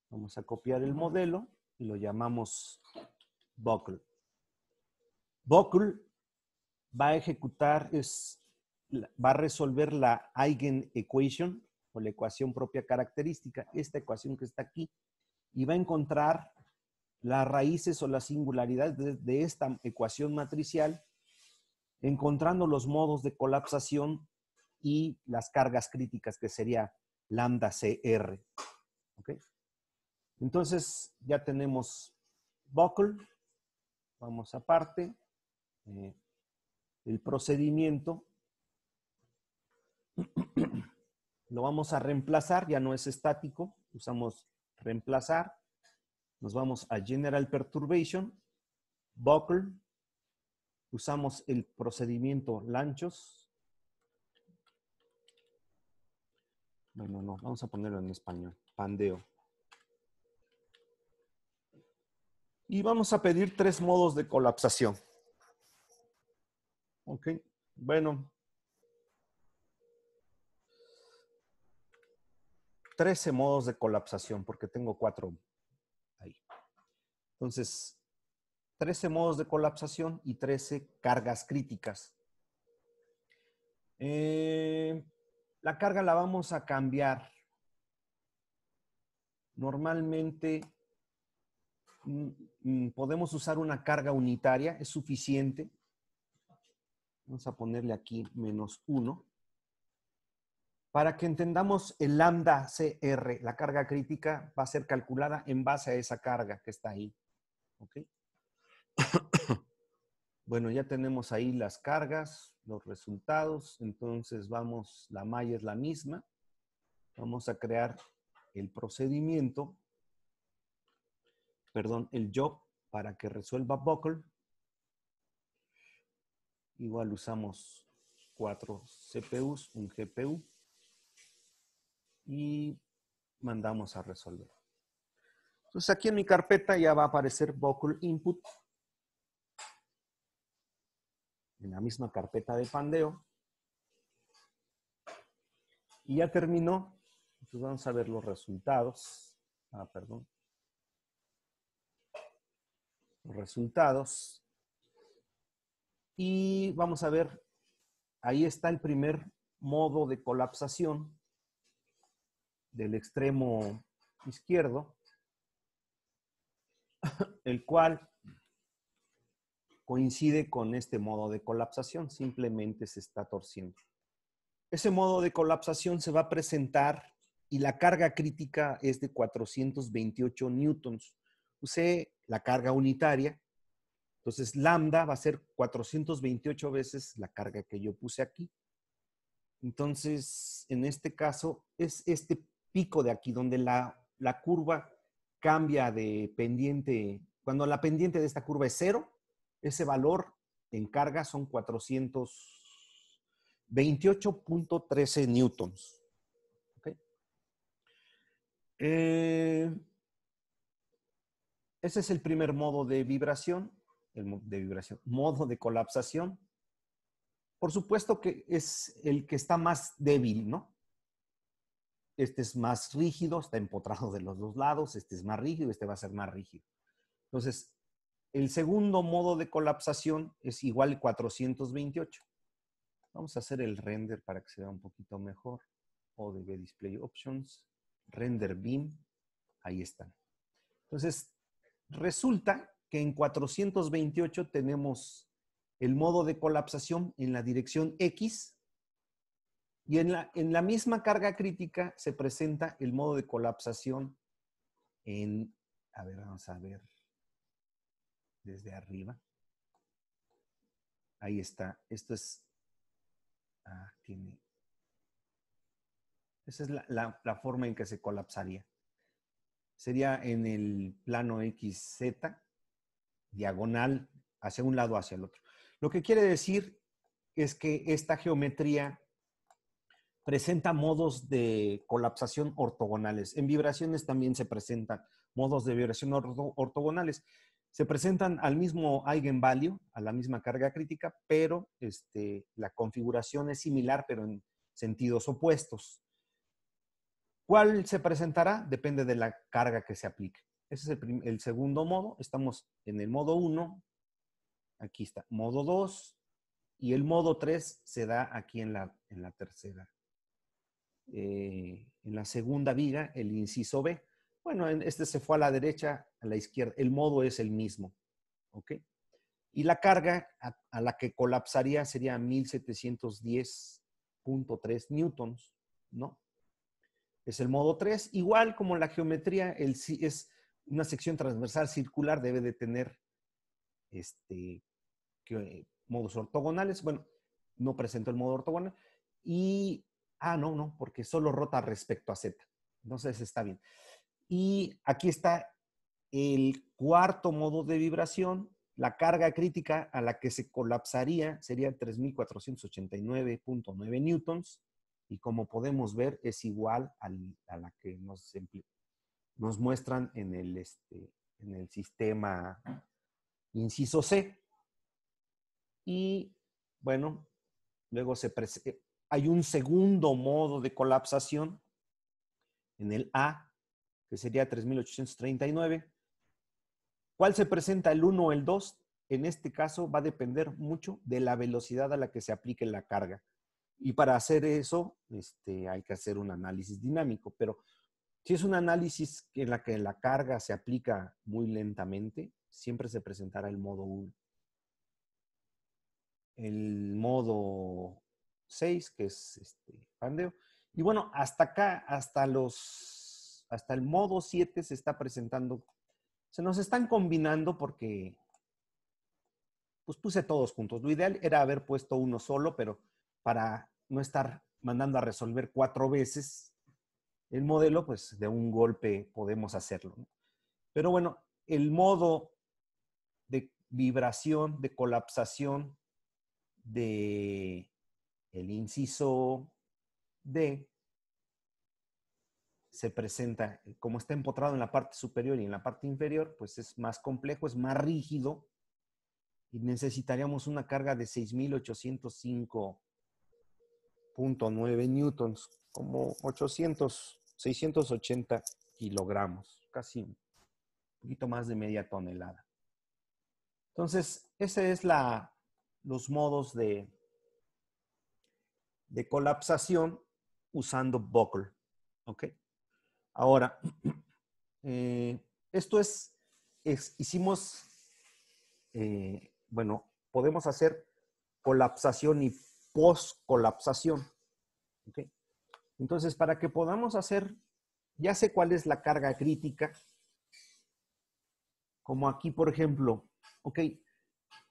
Vamos a copiar el modelo y lo llamamos buckle. Buckle va a ejecutar, es, va a resolver la Eigen Equation, la ecuación propia característica, esta ecuación que está aquí, y va a encontrar las raíces o las singularidades de, esta ecuación matricial, encontrando los modos de colapsación y las cargas críticas, que sería lambda CR. Entonces, ya tenemos buckle, vamos aparte, eh, el procedimiento Lo vamos a reemplazar, ya no es estático, usamos reemplazar. Nos vamos a General Perturbation, Buckle, usamos el procedimiento Lanchos. bueno no, vamos a ponerlo en español, Pandeo. Y vamos a pedir tres modos de colapsación. Ok, bueno, 13 modos de colapsación, porque tengo cuatro ahí. Entonces, 13 modos de colapsación y 13 cargas críticas. Eh, la carga la vamos a cambiar. Normalmente mm, mm, podemos usar una carga unitaria, es suficiente. Vamos a ponerle aquí menos 1. Para que entendamos el lambda CR, la carga crítica va a ser calculada en base a esa carga que está ahí. Bueno, ya tenemos ahí las cargas, los resultados. Entonces vamos, la malla es la misma. Vamos a crear el procedimiento, perdón, el job para que resuelva buckle. Igual usamos cuatro CPUs, un GPU y mandamos a resolver. Entonces aquí en mi carpeta ya va a aparecer vocal input. En la misma carpeta de pandeo. Y ya terminó. Entonces vamos a ver los resultados. Ah, perdón. Los resultados. Y vamos a ver, ahí está el primer modo de colapsación del extremo izquierdo, el cual coincide con este modo de colapsación, simplemente se está torciendo. Ese modo de colapsación se va a presentar y la carga crítica es de 428 newtons. Usé la carga unitaria, entonces lambda va a ser 428 veces la carga que yo puse aquí. Entonces, en este caso, es este pico de aquí, donde la, curva cambia de pendiente, cuando la pendiente de esta curva es cero, ese valor en carga son 428.13 newtons. Eh, ese es el primer modo de vibración, el modo de vibración, modo de colapsación. Por supuesto que es el que está más débil, ¿no? este es más rígido, está empotrado de los dos lados, este es más rígido, este va a ser más rígido. Entonces, el segundo modo de colapsación es igual 428. Vamos a hacer el render para que se vea un poquito mejor. ODB Display Options, Render Beam, ahí están. Entonces, resulta que en 428 tenemos el modo de colapsación en la dirección X, y en la, misma carga crítica se presenta el modo de colapsación en, a ver, vamos a ver desde arriba. Ahí está. Esto es, ah, tiene, esa es la, forma en que se colapsaría. Sería en el plano XZ, diagonal, hacia un lado, hacia el otro. Lo que quiere decir es que esta geometría presenta modos de colapsación ortogonales. En vibraciones también se presentan modos de vibración ortogonales. Se presentan al mismo eigenvalue, a la misma carga crítica, pero este, la configuración es similar, pero en sentidos opuestos. ¿Cuál se presentará? Depende de la carga que se aplique. Ese es el, segundo modo. Estamos en el modo 1. Aquí está. Modo 2. Y el modo 3 se da aquí en la, en la tercera eh, en la segunda viga, el inciso B. Bueno, en este se fue a la derecha, a la izquierda. El modo es el mismo. ¿Ok? Y la carga a, la que colapsaría sería 1710.3 newtons, ¿no? Es el modo 3. Igual como la geometría, el, es una sección transversal circular, debe de tener este, eh, modos ortogonales. Bueno, no presento el modo ortogonal. Y Ah, no, no, porque solo rota respecto a Z. Entonces está bien. Y aquí está el cuarto modo de vibración. La carga crítica a la que se colapsaría sería 3.489.9 newtons y como podemos ver es igual a la que nos, muestran en el, este, en el sistema inciso C. Y bueno, luego se, hay un segundo modo de colapsación en el A, que sería 3839. ¿Cuál se presenta el 1 o el 2? En este caso va a depender mucho de la velocidad a la que se aplique la carga. Y para hacer eso este, hay que hacer un análisis dinámico, pero si es un análisis en la que la carga se aplica muy lentamente, siempre se presentará el modo 1. El modo 6, que es este, pandeo. Y bueno, hasta acá, hasta los, hasta el modo 7 se está presentando. Se nos están combinando porque, pues puse todos juntos. Lo ideal era haber puesto uno solo, pero para no estar mandando a resolver cuatro veces el modelo, pues de un golpe podemos hacerlo. Pero bueno, el modo de vibración, de colapsación, de el inciso D se presenta, como está empotrado en la parte superior y en la parte inferior, pues es más complejo, es más rígido y necesitaríamos una carga de 6.805.9 newtons, como 800, 680 kilogramos, casi un poquito más de media tonelada. Entonces, ese es la, los modos de, de colapsación usando buckle. ¿Ok? Ahora, eh, esto es, hicimos, eh, bueno, podemos hacer colapsación y post-colapsación. ¿Ok? Entonces, para que podamos hacer, ya sé cuál es la carga crítica, como aquí, por ejemplo, ok,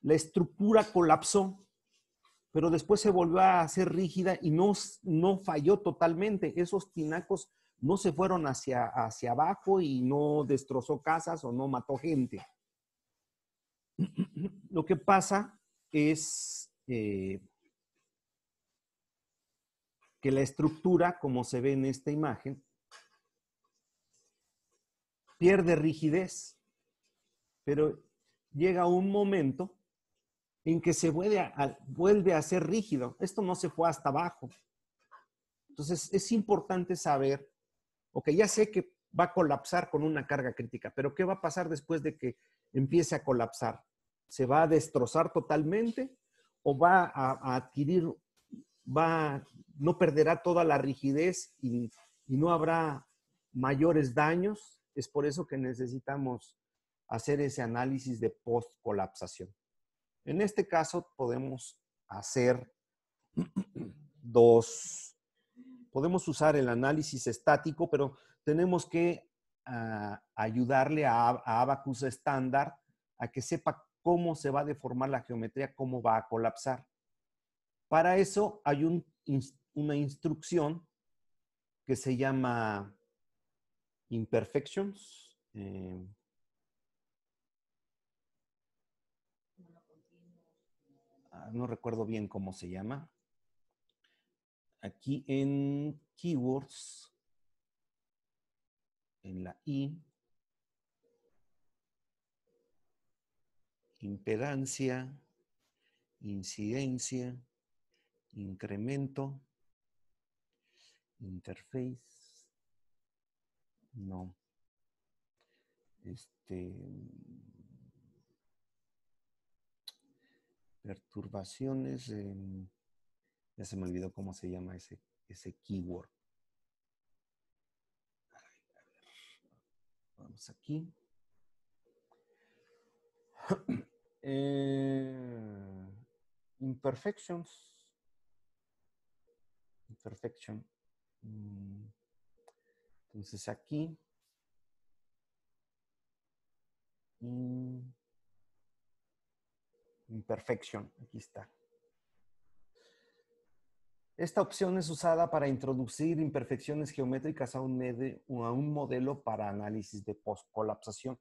la estructura colapsó, pero después se volvió a hacer rígida y no, no falló totalmente. Esos tinacos no se fueron hacia, hacia abajo y no destrozó casas o no mató gente. Lo que pasa es eh, que la estructura, como se ve en esta imagen, pierde rigidez, pero llega un momento en que se vuelve a, vuelve a ser rígido. Esto no se fue hasta abajo. Entonces, es importante saber, ok, ya sé que va a colapsar con una carga crítica, pero ¿qué va a pasar después de que empiece a colapsar? ¿Se va a destrozar totalmente o va a, adquirir, va, no perderá toda la rigidez y, y no habrá mayores daños? Es por eso que necesitamos hacer ese análisis de post-colapsación. En este caso podemos hacer dos, podemos usar el análisis estático, pero tenemos que ah, ayudarle a, Abacus estándar a que sepa cómo se va a deformar la geometría, cómo va a colapsar. Para eso hay una instrucción que se llama imperfections. Em, Ah, no recuerdo bien cómo se llama. Aquí en Keywords, en la I, impedancia, incidencia, incremento, interface, no, este, perturbaciones, ya se me olvidó cómo se llama ese, ese keyword. Vamos aquí. Eh, imperfections. Imperfection. Mm. Entonces aquí imperfección aquí está. Esta opción es usada para introducir imperfecciones geométricas a un, modelo para análisis de postcolapsación.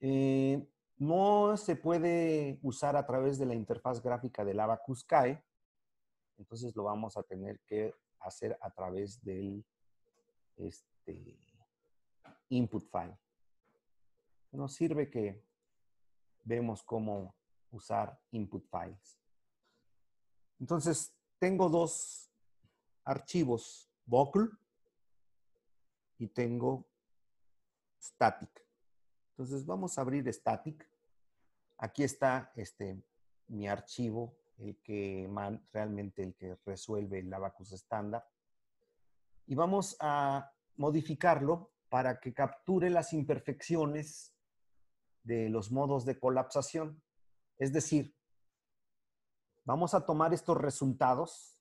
Eh, no se puede usar a través de la interfaz gráfica de Abacus CAE, entonces lo vamos a tener que hacer a través del este, input file. Nos sirve que vemos cómo usar input files. Entonces, tengo dos archivos, vocal y tengo static. Entonces, vamos a abrir static. Aquí está este, mi archivo, el que realmente el que resuelve el abacus estándar. Y vamos a modificarlo para que capture las imperfecciones de los modos de colapsación. Es decir, vamos a tomar estos resultados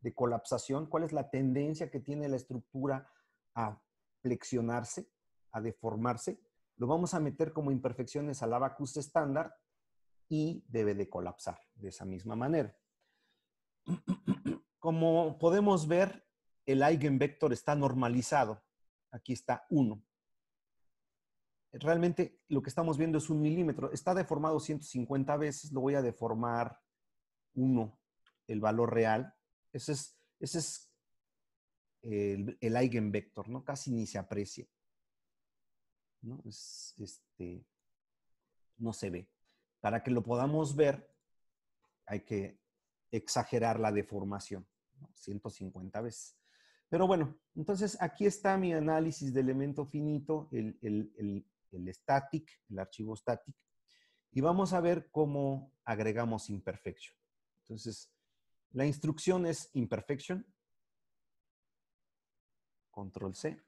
de colapsación, cuál es la tendencia que tiene la estructura a flexionarse, a deformarse, lo vamos a meter como imperfecciones al abacus estándar y debe de colapsar de esa misma manera. Como podemos ver, el eigenvector está normalizado. Aquí está 1 realmente lo que estamos viendo es un milímetro. Está deformado 150 veces, lo voy a deformar uno, el valor real. Ese es, es el, el eigenvector, ¿no? Casi ni se aprecia. Este, ¿no? se ve. Para que lo podamos ver, hay que exagerar la deformación, 150 veces. Pero bueno, entonces aquí está mi análisis de elemento finito, el, el static, el archivo static, y vamos a ver cómo agregamos imperfection. Entonces, la instrucción es imperfection, control C,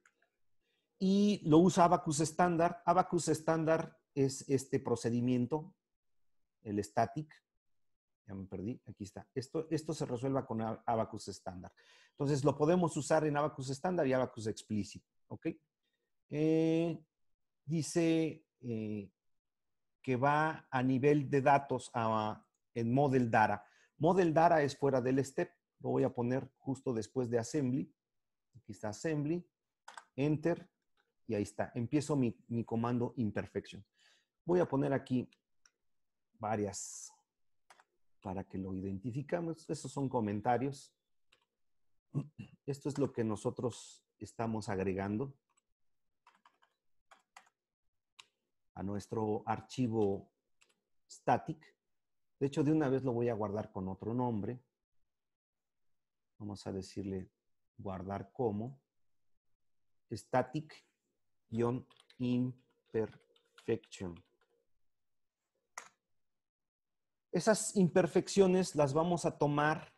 y lo usa Abacus estándar. Abacus estándar es este procedimiento, el static, ya me perdí, aquí está. Esto, esto se resuelva con Abacus estándar. Entonces, lo podemos usar en Abacus estándar y Abacus explícito, ¿ok? Eh, dice eh, que va a nivel de datos en Model Dara. Model Dara es fuera del step. Lo voy a poner justo después de Assembly. Aquí está Assembly. Enter. Y ahí está. Empiezo mi, mi comando imperfection. Voy a poner aquí varias para que lo identificamos. Esos son comentarios. Esto es lo que nosotros estamos agregando. nuestro archivo static. De hecho, de una vez lo voy a guardar con otro nombre. Vamos a decirle guardar como static-imperfection. Esas imperfecciones las vamos a tomar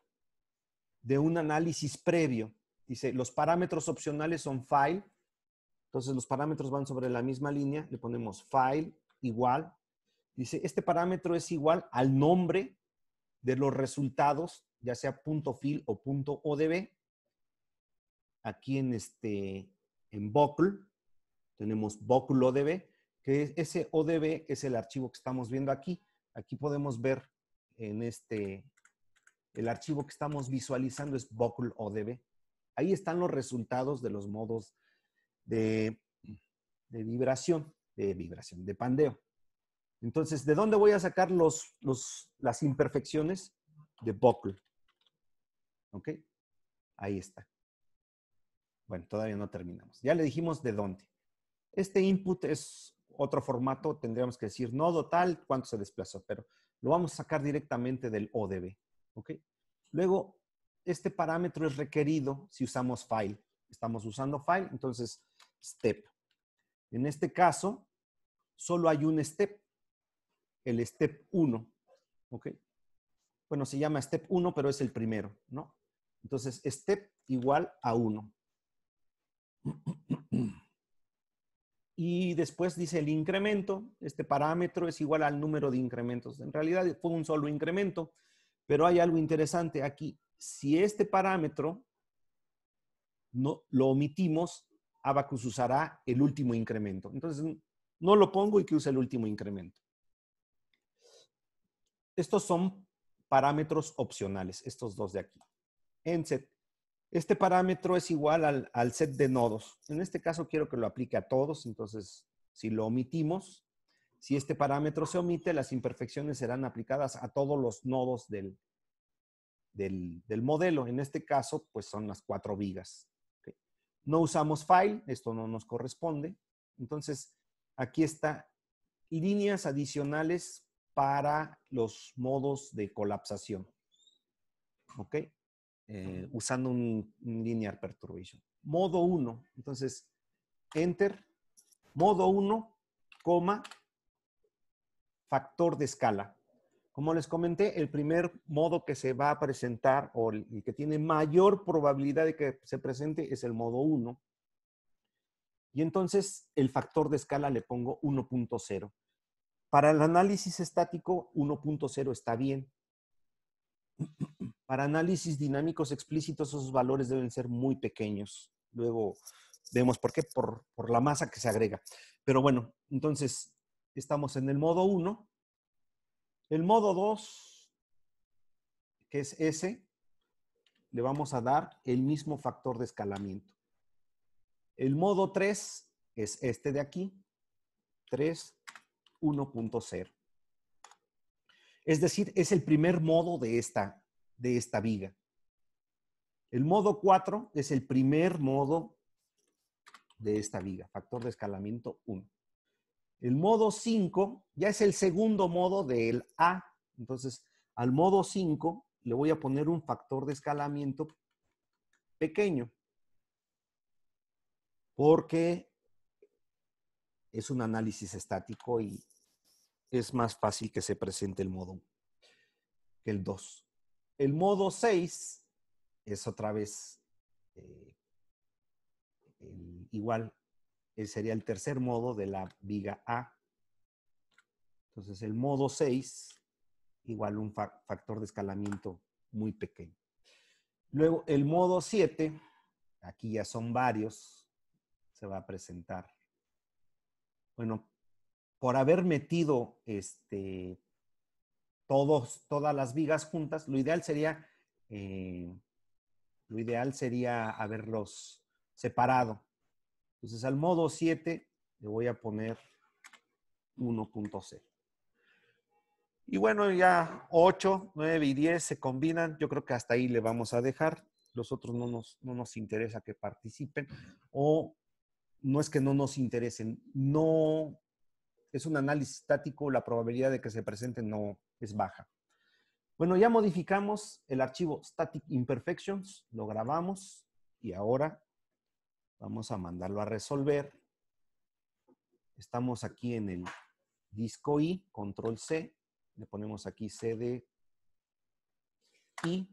de un análisis previo. Dice, los parámetros opcionales son file, entonces los parámetros van sobre la misma línea, le ponemos file igual. Dice, este parámetro es igual al nombre de los resultados, ya sea punto o .odb. Aquí en este en Buckle tenemos Bocl ODB, que ese ODB es el archivo que estamos viendo aquí. Aquí podemos ver en este el archivo que estamos visualizando es Bocl ODB. Ahí están los resultados de los modos de, vibración, de vibración, de pandeo. Entonces, ¿de dónde voy a sacar los, los, las imperfecciones? De Buckle. ¿Ok? Ahí está. Bueno, todavía no terminamos. Ya le dijimos de dónde. Este input es otro formato, tendríamos que decir nodo tal, cuánto se desplazó, pero lo vamos a sacar directamente del ODB. ¿Ok? Luego, este parámetro es requerido si usamos file. Estamos usando file, entonces step. En este caso, solo hay un step, el step 1. Bueno, se llama step 1, pero es el primero, ¿no? Entonces, step igual a 1. Y después dice el incremento, este parámetro es igual al número de incrementos. En realidad fue un solo incremento, pero hay algo interesante aquí. Si este parámetro no, lo omitimos, Abacus usará el último incremento. Entonces, no lo pongo y que use el último incremento. Estos son parámetros opcionales, estos dos de aquí. En set. Este parámetro es igual al, set de nodos. En este caso quiero que lo aplique a todos, entonces si lo omitimos, si este parámetro se omite, las imperfecciones serán aplicadas a todos los nodos del, del modelo. En este caso, pues son las cuatro vigas no usamos file, esto no nos corresponde. Entonces, aquí está líneas adicionales para los modos de colapsación. ¿Ok? Eh, usando un, linear perturbation. Modo 1. Entonces, enter. Modo 1, coma, factor de escala. Como les comenté, el primer modo que se va a presentar o el que tiene mayor probabilidad de que se presente es el modo 1. Y entonces el factor de escala le pongo 1.0. Para el análisis estático, 1.0 está bien. Para análisis dinámicos explícitos, esos valores deben ser muy pequeños. Luego vemos por qué, por, la masa que se agrega. Pero bueno, entonces estamos en el modo 1 el modo 2, que es ese, le vamos a dar el mismo factor de escalamiento. El modo 3 es este de aquí, 3, 1.0. Es decir, es el primer modo de esta, de esta viga. El modo 4 es el primer modo de esta viga, factor de escalamiento 1. El modo 5 ya es el segundo modo del A. Entonces, al modo 5 le voy a poner un factor de escalamiento pequeño. Porque es un análisis estático y es más fácil que se presente el modo que el 2. El modo 6 es otra vez eh, igual eh, sería el tercer modo de la viga A. Entonces el modo 6 igual un factor de escalamiento muy pequeño. Luego el modo 7, aquí ya son varios, se va a presentar. Bueno, por haber metido este, todos, todas las vigas juntas, lo ideal sería, eh, lo ideal sería haberlos separado. Entonces al modo 7 le voy a poner 1.0. Y bueno, ya 8, 9 y 10 se combinan. Yo creo que hasta ahí le vamos a dejar. Los otros no nos, no nos interesa que participen. O no es que no nos interesen. No es un análisis estático. La probabilidad de que se presenten no es baja. Bueno, ya modificamos el archivo Static Imperfections. Lo grabamos. Y ahora Vamos a mandarlo a resolver. Estamos aquí en el disco I, control C. Le ponemos aquí CD. Y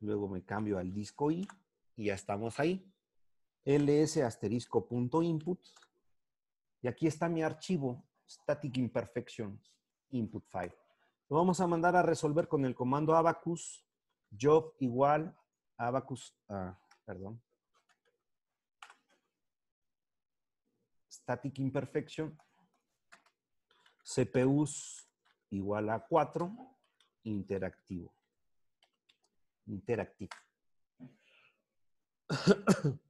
Luego me cambio al disco I y ya estamos ahí. ls asterisco punto input. Y aquí está mi archivo, static Imperfections. input file. Lo vamos a mandar a resolver con el comando abacus job igual abacus, ah, perdón, static imperfection, CPUs igual a 4, interactivo. Interactivo.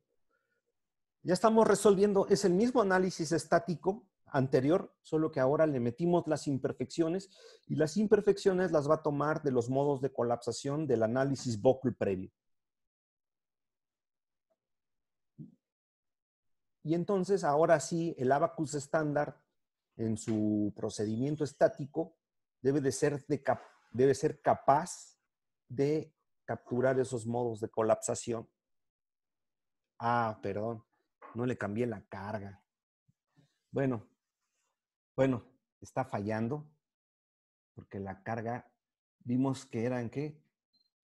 ya estamos resolviendo, es el mismo análisis estático anterior, solo que ahora le metimos las imperfecciones y las imperfecciones las va a tomar de los modos de colapsación del análisis vocal previo. Y entonces ahora sí, el abacus estándar en su procedimiento estático debe, de ser, debe ser capaz de capturar esos modos de colapsación. Ah, perdón, no le cambié la carga. Bueno, bueno, está fallando porque la carga vimos que eran qué?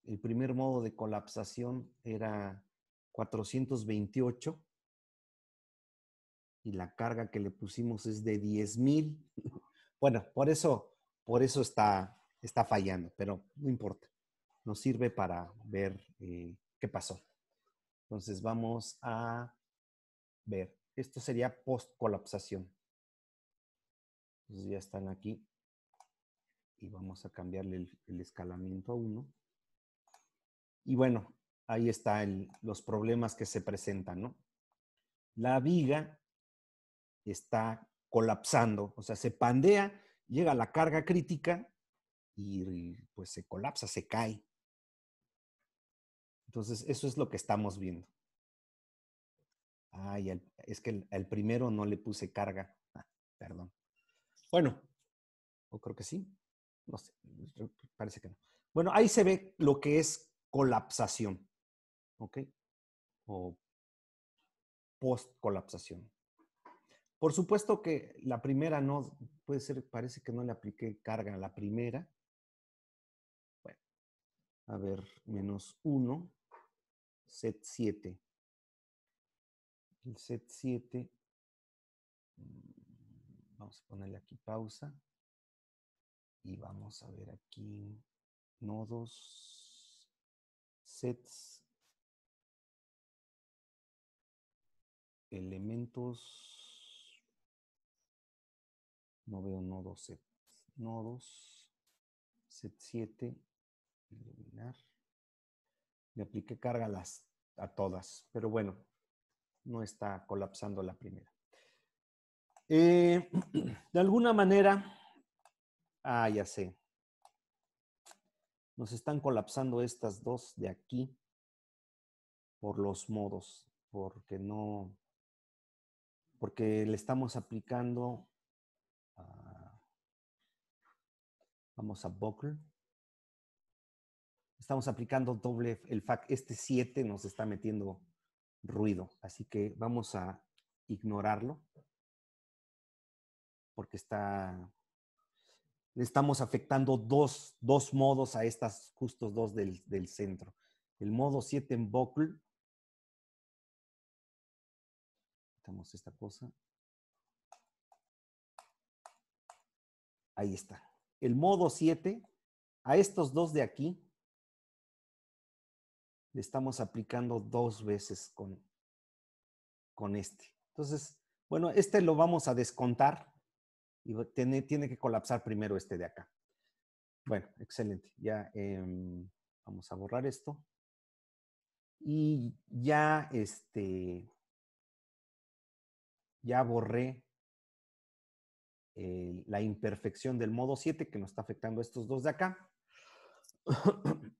El primer modo de colapsación era 428 y la carga que le pusimos es de 10,000. mil. Bueno, por eso, por eso está, está fallando, pero no importa. Nos sirve para ver eh, qué pasó. Entonces vamos a ver. Esto sería post colapsación. ya están aquí. Y vamos a cambiarle el, escalamiento a 1. Y bueno, ahí están los problemas que se presentan, ¿no? La viga está colapsando, o sea, se pandea, llega la carga crítica y pues se colapsa, se cae. Entonces, eso es lo que estamos viendo. Ay, es que el, primero no le puse carga. Ah, perdón. Bueno, o creo que sí. No sé, parece que no. Bueno, ahí se ve lo que es colapsación. ¿Ok? O post-colapsación. Por supuesto que la primera no, puede ser, parece que no le apliqué carga a la primera. Bueno, a ver, menos 1, set 7. El set 7, mm, vamos a ponerle aquí pausa y vamos a ver aquí nodos, sets, elementos no veo nodos, set, nodos, set 7, eliminar. Le apliqué carga a, las, a todas, pero bueno, no está colapsando la primera. Eh, de alguna manera, ah, ya sé, nos están colapsando estas dos de aquí por los modos, porque no, porque le estamos aplicando Vamos a buckle. Estamos aplicando doble el fac. Este 7 nos está metiendo ruido, así que vamos a ignorarlo porque está le estamos afectando dos, dos, modos a estas justos dos del, centro. El modo 7 en buckle. Quitamos esta cosa. Ahí está el modo 7, a estos dos de aquí, le estamos aplicando dos veces con, con este. Entonces, bueno, este lo vamos a descontar y tiene, que colapsar primero este de acá. Bueno, excelente. Ya em, vamos a borrar esto. Y ya este, ya borré la imperfección del modo 7 que nos está afectando a estos dos de acá.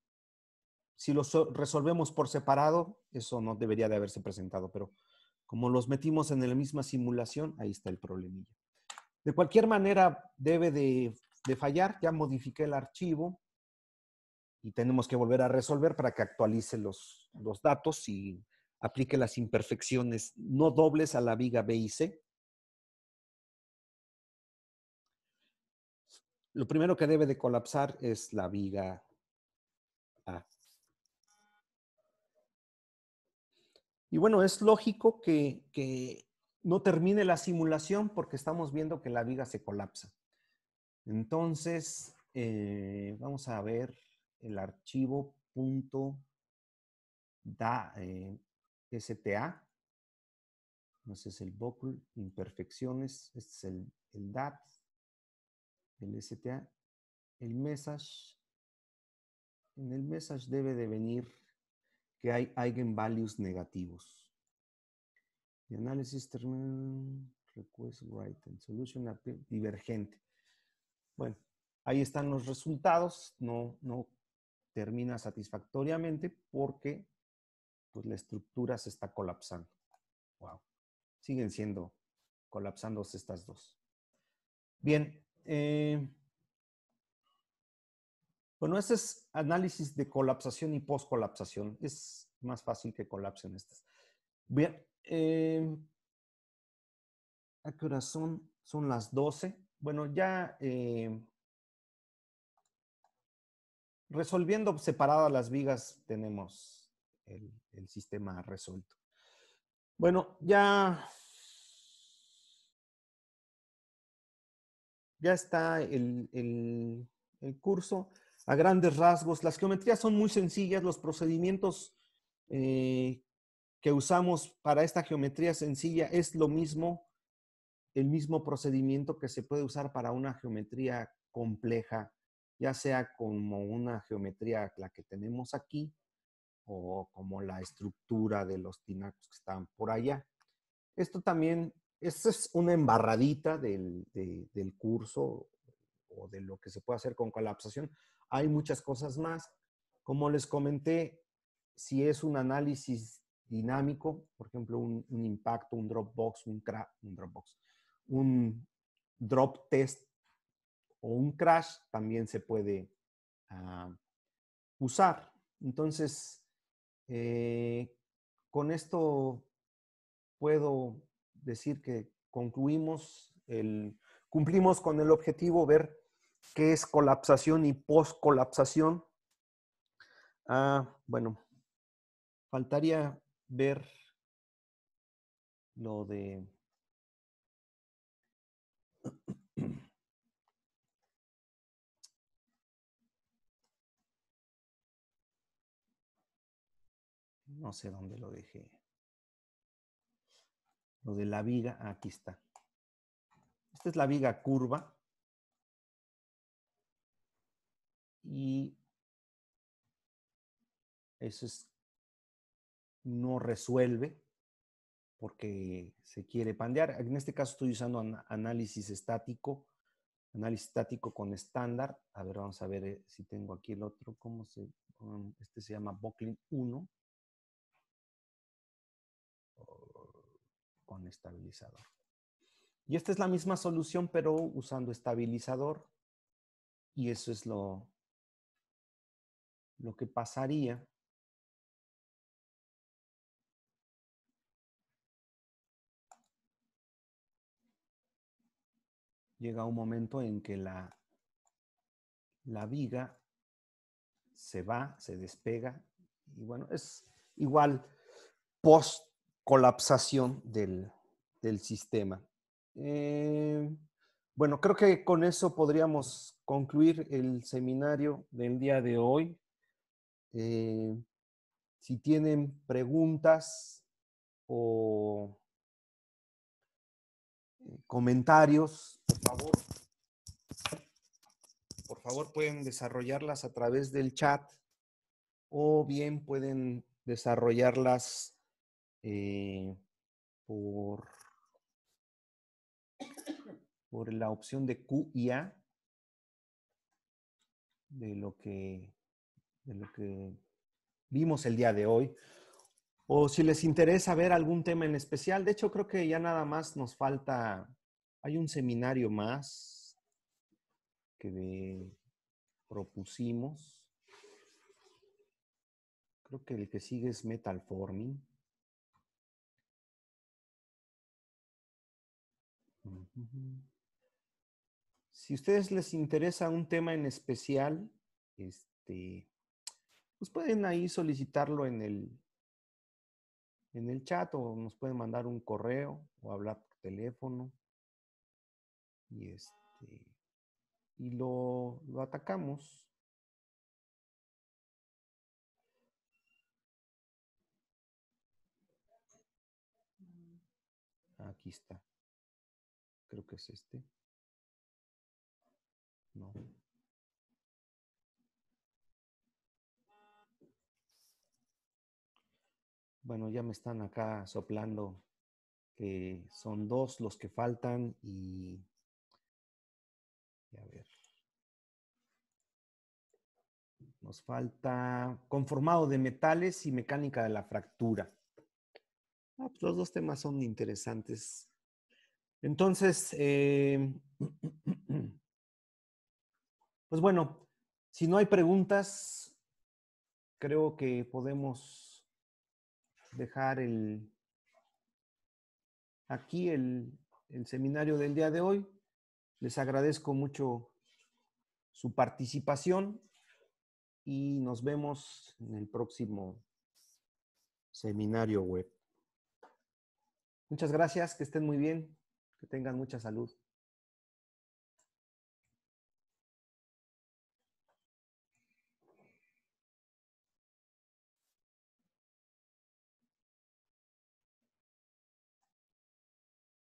si los resolvemos por separado, eso no debería de haberse presentado, pero como los metimos en la misma simulación, ahí está el problemilla. De cualquier manera, debe de, fallar. Ya modifiqué el archivo y tenemos que volver a resolver para que actualice los, los datos y aplique las imperfecciones no dobles a la viga B y C Lo primero que debe de colapsar es la viga A. Y bueno, es lógico que, no termine la simulación porque estamos viendo que la viga se colapsa. Entonces, eh, vamos a ver el archivo punto da, eh, STA. es el buckle, imperfecciones, este es el, el DAT el STA, el message, en el message debe de venir que hay eigenvalues negativos. análisis terminal request write, and solution divergente. Bueno, ahí están los resultados, no, no termina satisfactoriamente porque pues, la estructura se está colapsando. Wow. Siguen siendo colapsándose estas dos. Bien, eh, bueno, ese es análisis de colapsación y poscolapsación. Es más fácil que colapsen estas. Bien. Eh, ¿A qué hora son? Son las 12. Bueno, ya eh, resolviendo separadas las vigas tenemos el sistema resuelto. Bueno, ya ya está el, curso a grandes rasgos. Las geometrías son muy sencillas, los procedimientos eh, que usamos para esta geometría sencilla es lo mismo, el mismo procedimiento que se puede usar para una geometría compleja, ya sea como una geometría la que tenemos aquí o como la estructura de los tinacos que están por allá. Esto también esta es una embarradita del, curso o de lo que se puede hacer con colapsación. Hay muchas cosas más. Como les comenté, si es un análisis dinámico, por ejemplo, un, impacto, un Dropbox, un, un Dropbox, un drop test o un crash también se puede ah, usar. Entonces, eh, con esto puedo decir que concluimos, el, cumplimos con el objetivo, ver qué es colapsación y poscolapsación. Ah, bueno, faltaría ver lo de no sé dónde lo dejé lo de la viga, ah, aquí está. Esta es la viga curva. Y eso es, no resuelve porque se quiere pandear. En este caso estoy usando análisis estático, análisis estático con estándar. A ver, vamos a ver eh, si tengo aquí el otro, ¿cómo se...? Um, este se llama Buckling 1. estabilizador. Y esta es la misma solución, pero usando estabilizador. Y eso es lo, lo que pasaría. Llega un momento en que la, la viga se va, se despega. Y bueno, es igual post colapsación del, sistema. Eh, bueno, creo que con eso podríamos concluir el seminario del día de hoy. Eh, si tienen preguntas o eh, comentarios, por favor, por favor pueden desarrollarlas a través del chat o bien pueden desarrollarlas eh, por, por la opción de Q de lo que, de lo que vimos el día de hoy. O si les interesa ver algún tema en especial, de hecho creo que ya nada más nos falta, hay un seminario más que propusimos. Creo que el que sigue es Metal Forming. Si a ustedes les interesa un tema en especial, este, pues pueden ahí solicitarlo en el, en el chat o nos pueden mandar un correo o hablar por teléfono. Y este y lo, lo atacamos. Aquí está. Creo que es este. No. Bueno, ya me están acá soplando que son dos los que faltan y, a ver. Nos falta conformado de metales y mecánica de la fractura. Ah, pues los dos temas son interesantes entonces, eh, pues bueno, si no hay preguntas, creo que podemos dejar el, aquí el seminario del día de hoy. Les agradezco mucho su participación y nos vemos en el próximo seminario web. Muchas gracias, que estén muy bien que tengan mucha salud.